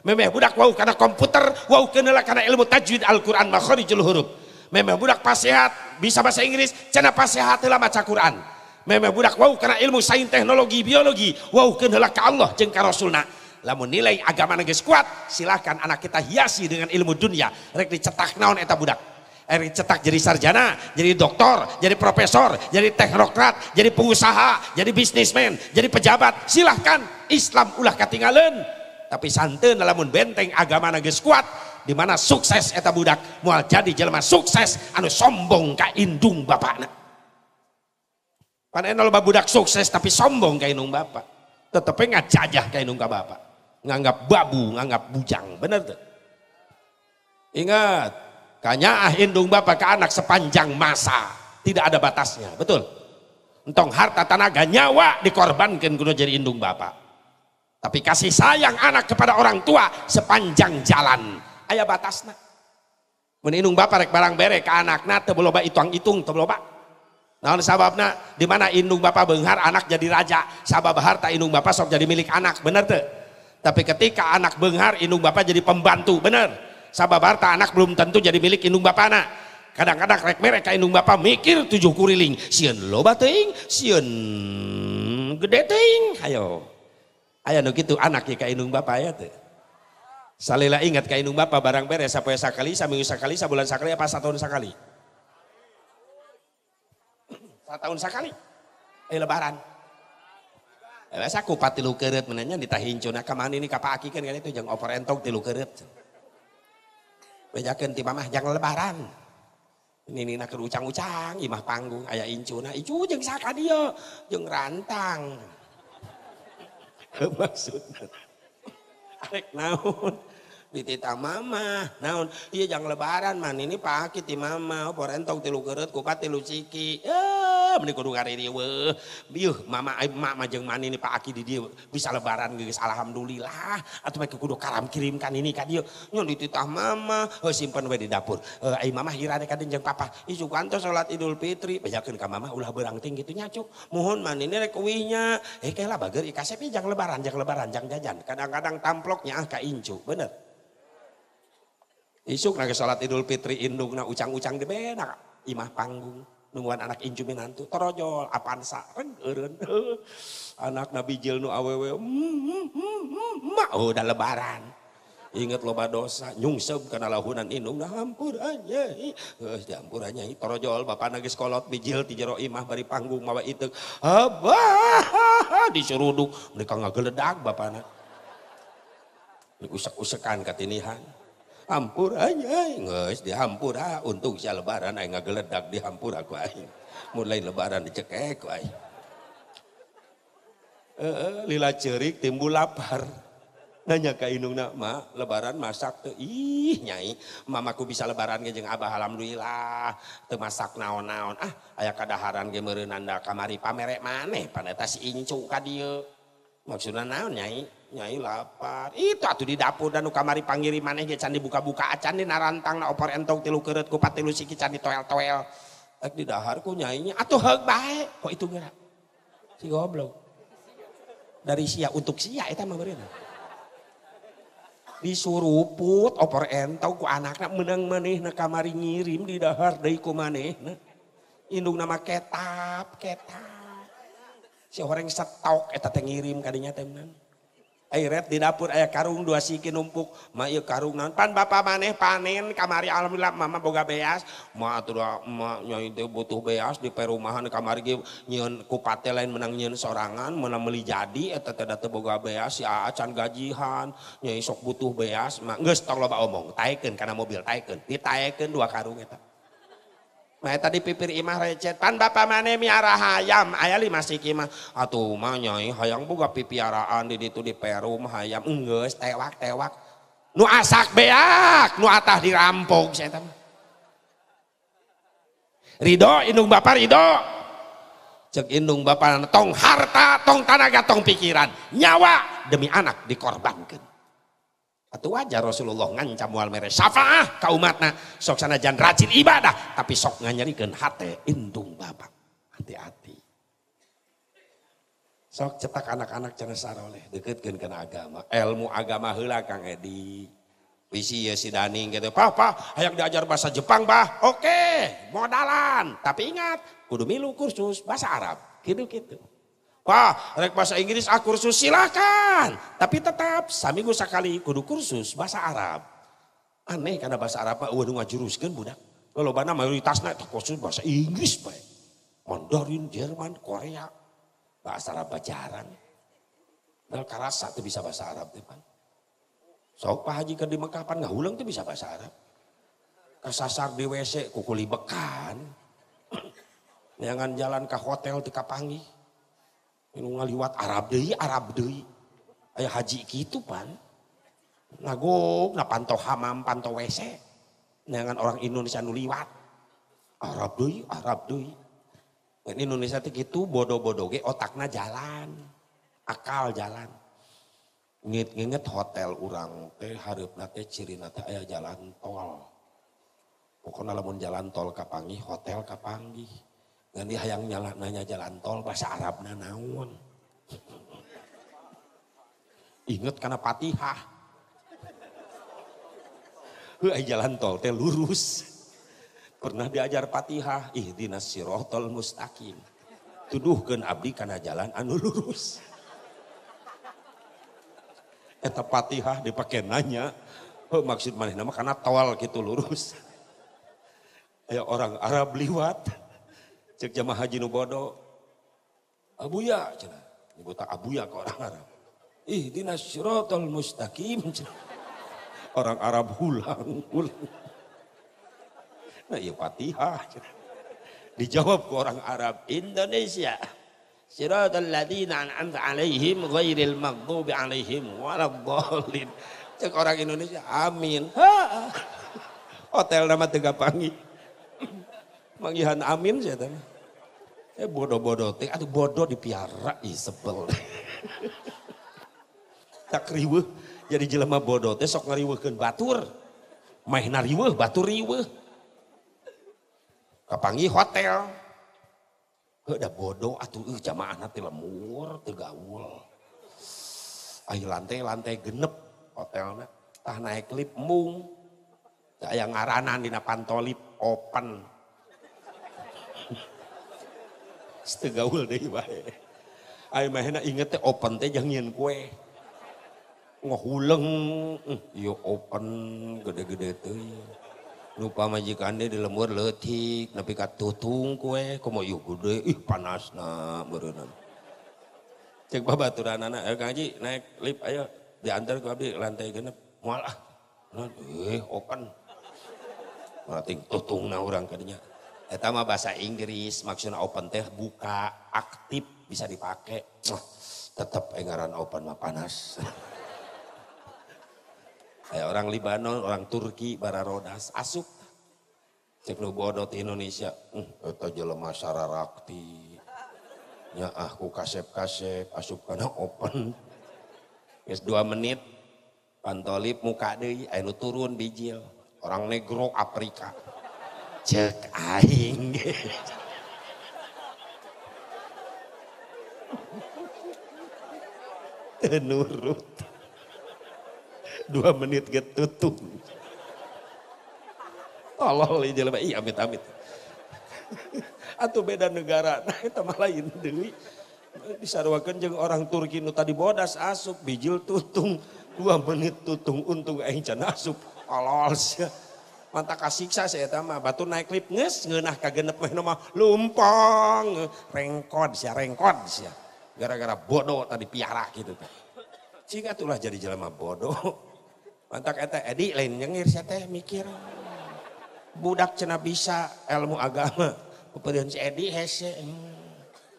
memeh budak bau karena komputer waukeun heula karena ilmu tajwid Al-Quran makharijul huruf memeh budak pasehat bisa bahasa Inggris cenah pasehat heula maca Quran memeh budak bau karena ilmu sains teknologi biologi waukeun ilmu ka Allah jeung ka Rasulna lamun nilai agama negeri kuat silahkan anak kita hiasi dengan ilmu dunia rek dicetak naon eta budak Eri eh, cetak jadi sarjana, jadi doktor, jadi profesor, jadi teknokrat, jadi pengusaha, jadi bisnismen, jadi pejabat. Silahkan Islam ulah ketinggalan. Tapi santun lamun benteng agama negeri kuat di mana sukses eta budak mual jadi jelma sukses anu sombong ka indung bapakna. Pan eno loba budak sukses tapi sombong kayak indung bapak. Tetepe ngajajah kayak indung bapak nganggap babu, nganggap bujang. Benar tuh. Ingat, kanya ah indung bapak ke anak sepanjang masa. Tidak ada batasnya, betul. Entong harta tanaga nyawa dikorbankan kudu jadi indung bapak. Tapi kasih sayang anak kepada orang tua sepanjang jalan. Ayah batasna. Menindung bapak rek barang berek ke anak, teu tebeloba ituang itung, tebeloba. Nah, sababna? Di mana indung bapak benghar anak jadi raja, sabab harta indung bapak sok jadi milik anak, benar teu? Tapi ketika anak benghar indung bapak jadi pembantu, bener. harta anak belum tentu jadi milik indung bapak anak. Kadang-kadang rek mereka indung bapak mikir tujuh kuriling. Sieun loba teing, sieun gede ting, Ayo. Ayo no gitu anak ya ka indung bapak ya tuh. Salila ingat ka indung bapak barang beres ya sakali, saminggu sakali, sabulan sakali apa satu tahun sakali? Satu tahun sakali. Eh lebaran. Saya kupat tilu keret menanya ditahincu. Nah kemana ini kapaki kan itu jangan over entok tilu keret. Bejakan tiba mah jangan lebaran. Ini nina ke ucang-ucang, imah panggung, ayah incu. Nah incu jeng saka dia, jeng rantang. *laughs* Maksudnya. Arek naon dititah mama naon iya jangan lebaran man ini pakai di mama oh, por entong tilu geret kupat tilu ciki eh meni kudu kariri we biuh mama ay mama jeng man ini pakit di dia bisa lebaran geus alhamdulillah atau baik kudu karam kirimkan ini kan dia, nyon dititah mama oh, simpen we di dapur eh ay mama hirane kadin jeng papa ih kanto sholat salat idul fitri bayakin kak mama ulah beurang ting kitu nya cuk muhun man ini rek uihnya eh kela bager ikasep jangan lebaran jangan lebaran jangan jajan kadang-kadang tamploknya ah ka incu bener Isuk nage salat idul fitri indung na ucang-ucang di bena imah panggung. Nungguan anak injumi minantu terojol Apaan reng *laughs* Anak nabi jil nu awewe hmm, hmm, hmm, ah. oh, udah lebaran. Ingat loba dosa nyungsem karena lahunan indung nah hampur aja. Heus eh, diampur aja. torojol bapa nage kolot bijil ti imah bari panggung mawa itu. Abah *laughs* disuruduk mereka bapak bapana. usek usakan katinihan hampur aja ngeus di ah untung sia lebaran aing ngageledak di hampur aku aing mulai lebaran dicekek aing eh lila cerik timbul lapar nanya ke inung nak lebaran masak tuh ih nyai mamaku bisa lebaran ke jeng abah alhamdulillah tuh masak naon-naon ah ayah kadaharan ge merenanda kamari pamerek maneh pada tas incu ka maksudnya naon nyai nyai lapar itu atuh di dapur dan kamari pangiri maneh ge can dibuka-buka acan di narantang na opor entong tilu keureut ku patilu siki can di toel ek di dahar ku nyainya atuh heug bae kok itu geura? si goblok dari sia untuk sia eta mah beureuna disuruput opor entong ku anakna menang maneh na kamari ngirim di dahar deui ku manehna. indung nama ketap ketap si orang setauk eta teh ngirim kadinya teh menang. di dapur ayah karung dua siki numpuk, ma ieu karung naon? Pan bapak maneh panen kamari alhamdulillah mama boga beas, ma atuh ma nyai itu butuh beas di perumahan kamari ge nyieun ku lain menang nyieun sorangan, meunang meuli jadi eta teh teu boga beas si Aa can gajihan, nyai sok butuh beas, ma geus tong loba omong, taekeun kana mobil taekeun, ditaekeun dua karung eta. Wah tadi pipir imah receh, pan bapak mana miara hayam, ayah lima masih kima Atuh mah nyai hayang pipi pipiaraan di ditu di Peru mah hayam, enggak, tewak tewak. Nu asak beak, nu atah dirampok saya tahu. Ridho, indung bapak ridho. Cek indung bapak tong harta, tong tanaga, tong pikiran, nyawa demi anak dikorbankan. Atau wajar Rasulullah ngancam wal mere syafaah kaumatna sok sana jangan rajin ibadah tapi sok nganyarikeun hate indung bapak. Hati-hati. Sok cetak anak-anak oleh saroleh dekeutkeun kana agama. Ilmu agama heula Kang Edi. Wisi ya si Daning gitu. papa, ayak hayang diajar bahasa Jepang, bah. Oke, modalan. Tapi ingat, kudu milu kursus bahasa Arab. Gitu-gitu. Wah, rek bahasa Inggris ah kursus silakan. Tapi tetap saminggu sekali kudu kursus bahasa Arab. Aneh karena bahasa Arab mah eueuh ngajuruskeun budak. Kalau mayoritas naik tak kursus bahasa Inggris bae. Mandarin, Jerman, Korea. Bahasa Arab jarang. Padahal karasa teu bisa bahasa Arab teh, pak. Sok Pak Haji ke di Mekah pan ngahuleung teu bisa bahasa Arab. Kasasar di WC kukuli bekan. Jangan *coughs* jalan ke hotel di Kapangi Minum ngaliwat Arab deui Arab deui aya haji nah, kan? pan ngagok na panto hamam panto WC dengan orang Indonesia nuliwat Arab deui Arab deui Ini kan Indonesia tuh gitu bodoh-bodoh ge otakna jalan akal jalan Nginget-nginget hotel urang teh harap teh cirina teh aya jalan tol pokoknya lamun jalan tol kapangi hotel kapangi Nanti hayang nyala, nanya jalan tol bahasa Arabnya naon. Ingat karena patihah. Hei jalan tol teh lurus. Pernah diajar patihah, Ih siroh sirotol mustaqim. Tuduhkan abdi karena jalan anu lurus. Eta patihah dipakai nanya. Oh, maksud mana nama karena tol gitu lurus. Ya orang Arab liwat cek jamaah haji nu bodoh abuya cenah nyebut abuya ke orang Arab ih dinas mustaqim cina. orang Arab hulang hulang nah ya fatihah cenah dijawab ke orang Arab Indonesia syirotol ladina an'amta alaihim ghairil maghdubi alaihim waladhdallin cek orang Indonesia amin ha hotel nama Tegapangi Mang Ihan Amin sih, tahu. Eh bodoh-bodoh teh, aduh bodoh dipiara, ih sebel. tak riweuh jadi jelema bodoh teh sok ngariweuhkeun batur. Maeh nariweuh, batur riweuh. Kapangi hotel. Udah bodoh atuh eueuh jamaahna teh lemur, teu gaul. Ai lantai lantai genep hotelnya. Tah naik lip mung. Tah aya ngaranan dina pantolip open setegaul deh wae. Ai mahena inget teh open teh jangin kue. Ngohuleng, eh, yo iya, open gede-gede teh Lupa majikan dia di lemur letik, tapi katutung kue, kumo yuk gede, ih panas na berenang. Cek turan anak, ayo eh, Kang naik lift ayo diantar ke abdi lantai genep, mualah. Eh open. Mating tutung na orang kadinya. Eta mah bahasa Inggris, maksudnya open teh buka, aktif bisa dipakai. Nah, tetap engaran eh, open mah panas. Kayak *laughs* eh, orang Libanon, orang Turki, Rodas asup. Cek nu bodot Indonesia, hmm, eta jelema rakti Ya aku ah, kasep-kasep, asup kana open. Geus dua menit, pantolip muka deh ayo turun bijil. Orang negro Afrika cek aing nurut dua menit getutung tolol ini jelema iya amit amit atau beda negara nah itu ini, lain deui disarwakeun orang Turki nu tadi bodas asup bijil tutung dua menit tutung untung aing can asup tolol mantap kasiksa saya tama batu naik klip nges ngenah kagenep mah nama lumpong rengkod sih rengkod sih gara-gara bodoh tadi piara gitu cing atulah jadi jelema bodoh mantap eta edi lain nyengir saya teh mikir budak cina bisa ilmu agama kemudian si edi hese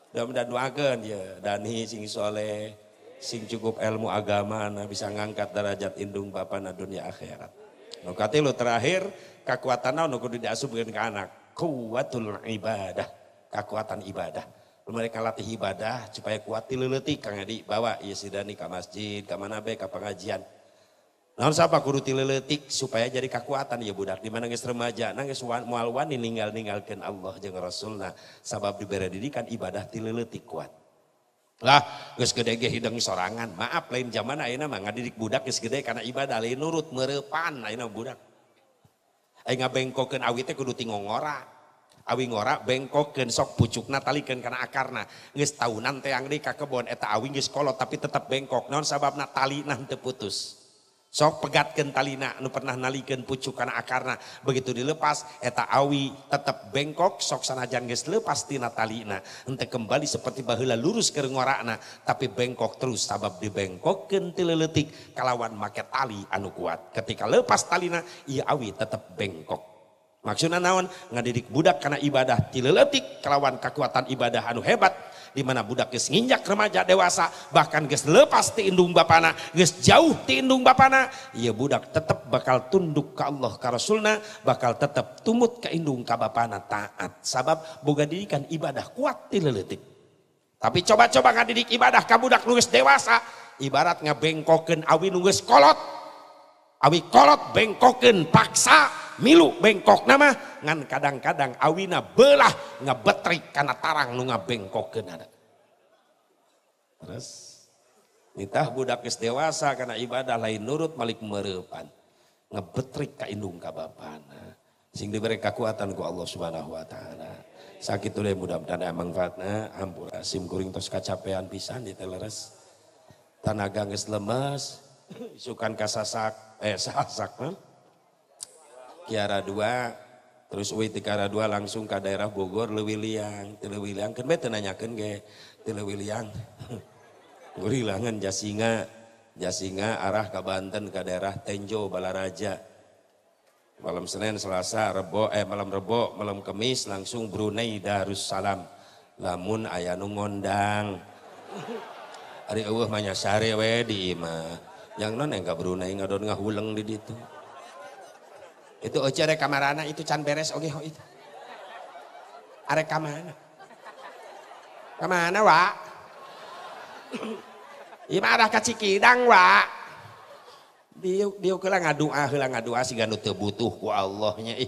dan dan wagen ya dani sing soleh sing cukup ilmu agama nah bisa ngangkat derajat indung bapak na dunia akhirat Nukati lo terakhir kekuatan naon tidak diasupkeun ke anak. Kuatul ibadah, kekuatan ibadah. mereka latih ibadah supaya kuat tileleti kang Edi bawa ya sidani ke masjid ke mana be ke pengajian naon siapa kudu tileletik supaya jadi kekuatan ya budak di mana nangis remaja nangis mualwan ini ninggal ninggalkan Allah jangan Rasul. Nah, sabab diberi didikan ibadah tileletik kuat geddegehideng sorangan maaf lain zaman na manga didik budakde ibadal nurut merepandak nga bengko ngoora awi ngoora bengkoken sok pucuk na talikankana akarna nge tauan teangka kebon eta awi nges kolo tapi tetap bengkok non sabab natali na te putus. sok pegat talina nu pernah pucuk kana akarna begitu dilepas eta awi tetap bengkok sok sanajan geus lepas tina talina henteu kembali seperti baheula lurus ke ngorana tapi bengkok terus sabab dibengkokkeun ti leutik kalawan make tali anu kuat ketika lepas talina ieu awi tetap bengkok maksudna naon ngadidik budak kana ibadah ti leutik kalawan kekuatan ibadah anu hebat di mana budak geus nginjak remaja dewasa bahkan geus lepas ti indung bapana geus jauh ti indung bapana ieu ya budak tetap bakal tunduk ke Allah ka Rasulna bakal tetap tumut ke indung ka bapana taat sabab boga didikan ibadah kuat ti leutik tapi coba-coba ngadidik ibadah ka budak nu dewasa ibarat ngabengkokeun awi nu kolot awi kolot bengkokeun paksa milu bengkok nama ngan kadang-kadang awina belah ngebetrik karena tarang nunga bengkok kenada. Terus nitah budak dewasa karena ibadah lain nurut malik merupan ngebetrik ka indung ka bapana sing diberi kekuatan ku Allah Subhanahu wa taala. Sakit oleh mudah-mudahan ada manfaatnya, ampura sim kuring tos kacapean pisan di teleres. Tanaga geus lemes, sukan kasasak, eh sasak, Kiara 2 terus Uwi Tikara 2 langsung ke daerah Bogor Lewiliang Liang kan bete nanyakan ke Telewiliang *laughs* Gurilangan Jasinga Jasinga arah ke Banten ke daerah Tenjo Balaraja malam Senin Selasa Rebo eh malam Rebo malam Kemis langsung Brunei Darussalam lamun ayanu ngondang hari Allah manya sare we di yang non enggak Brunei ngadon ngahuleng di ditu itu aja rek kamarana itu can beres oke okay, itu. Arek kamana? Kamana wa? *clears throat* Ima arah ka Cikidang wa. dia diu keula ngadua ah, heula ngadua ah, siga nu teu ku Allahnya ih.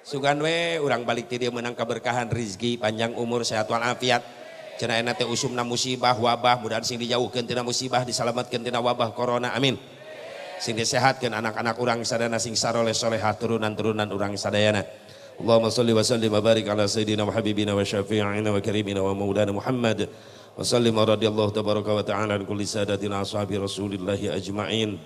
Sugan we urang balik ti dia menang keberkahan rizki panjang umur sehat walafiat. Cenah enak teh usumna musibah wabah mudah-mudahan sing dijauhkeun tina musibah disalametkeun tina wabah corona amin sing disehatkan anak-anak orang sadayana sing saroleh solehah turunan-turunan orang sadayana Allahumma salli wa sallim wa barik ala sayyidina wa habibina wa syafi'ina wa karimina wa maulana Muhammad wa sallim wa radiyallahu tabaraka wa ta'ala an kulli sadatina ashabi rasulillahi ajma'in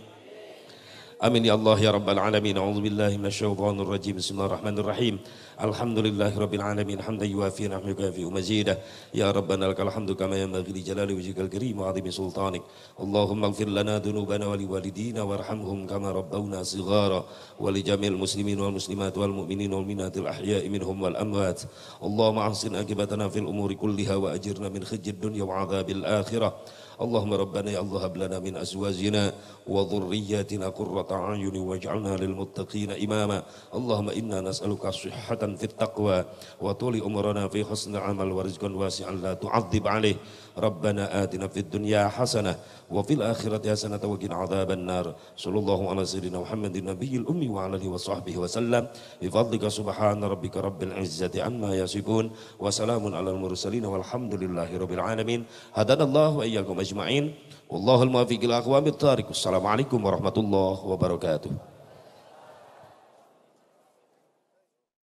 Amin ya Allah ya Rabbal Alamin. A'udhu billahi minasyaitonir rajim. Bismillahirrahmanirrahim. Alhamdulillahi rabbil alamin. Hamdan yuafi ni'mahu kafi umazida. Ya Rabbana lakal hamdu kama yamma li jalali wajhikal kirim wa 'azimi sultanik. Allahumma gfir lana dunubana wali walidina warhamhum kama rabbawna sighara Wali jamil muslimin wal muslimat wal mu'minin wal minatil ahya'i minhum wal amwat. Allahumma ansin akibatana fil umuri kulliha wa ajirna min khijid dunya wa 'adzabil akhirah. اللهم ربنا يا الله هب لنا من أزواجنا وذرياتنا قرة أعين واجعلنا للمتقين إماما اللهم إنا نسألك صحة في التقوى وطول أمرنا في حسن عمل ورزقا واسعا لا تعذب عليه ربنا آتنا في الدنيا حسنة وفي الآخرة حسنة وقنا عذاب النار صلى الله على سيدنا محمد النبي الأمي وعلى آله وصحبه وسلم بفضلك سبحان ربك رب العزة عما يصفون وسلام على المرسلين والحمد لله رب العالمين هدانا الله وإياكم أجمعين والله الموفق الأقوام الطارق السلام عليكم ورحمة الله وبركاته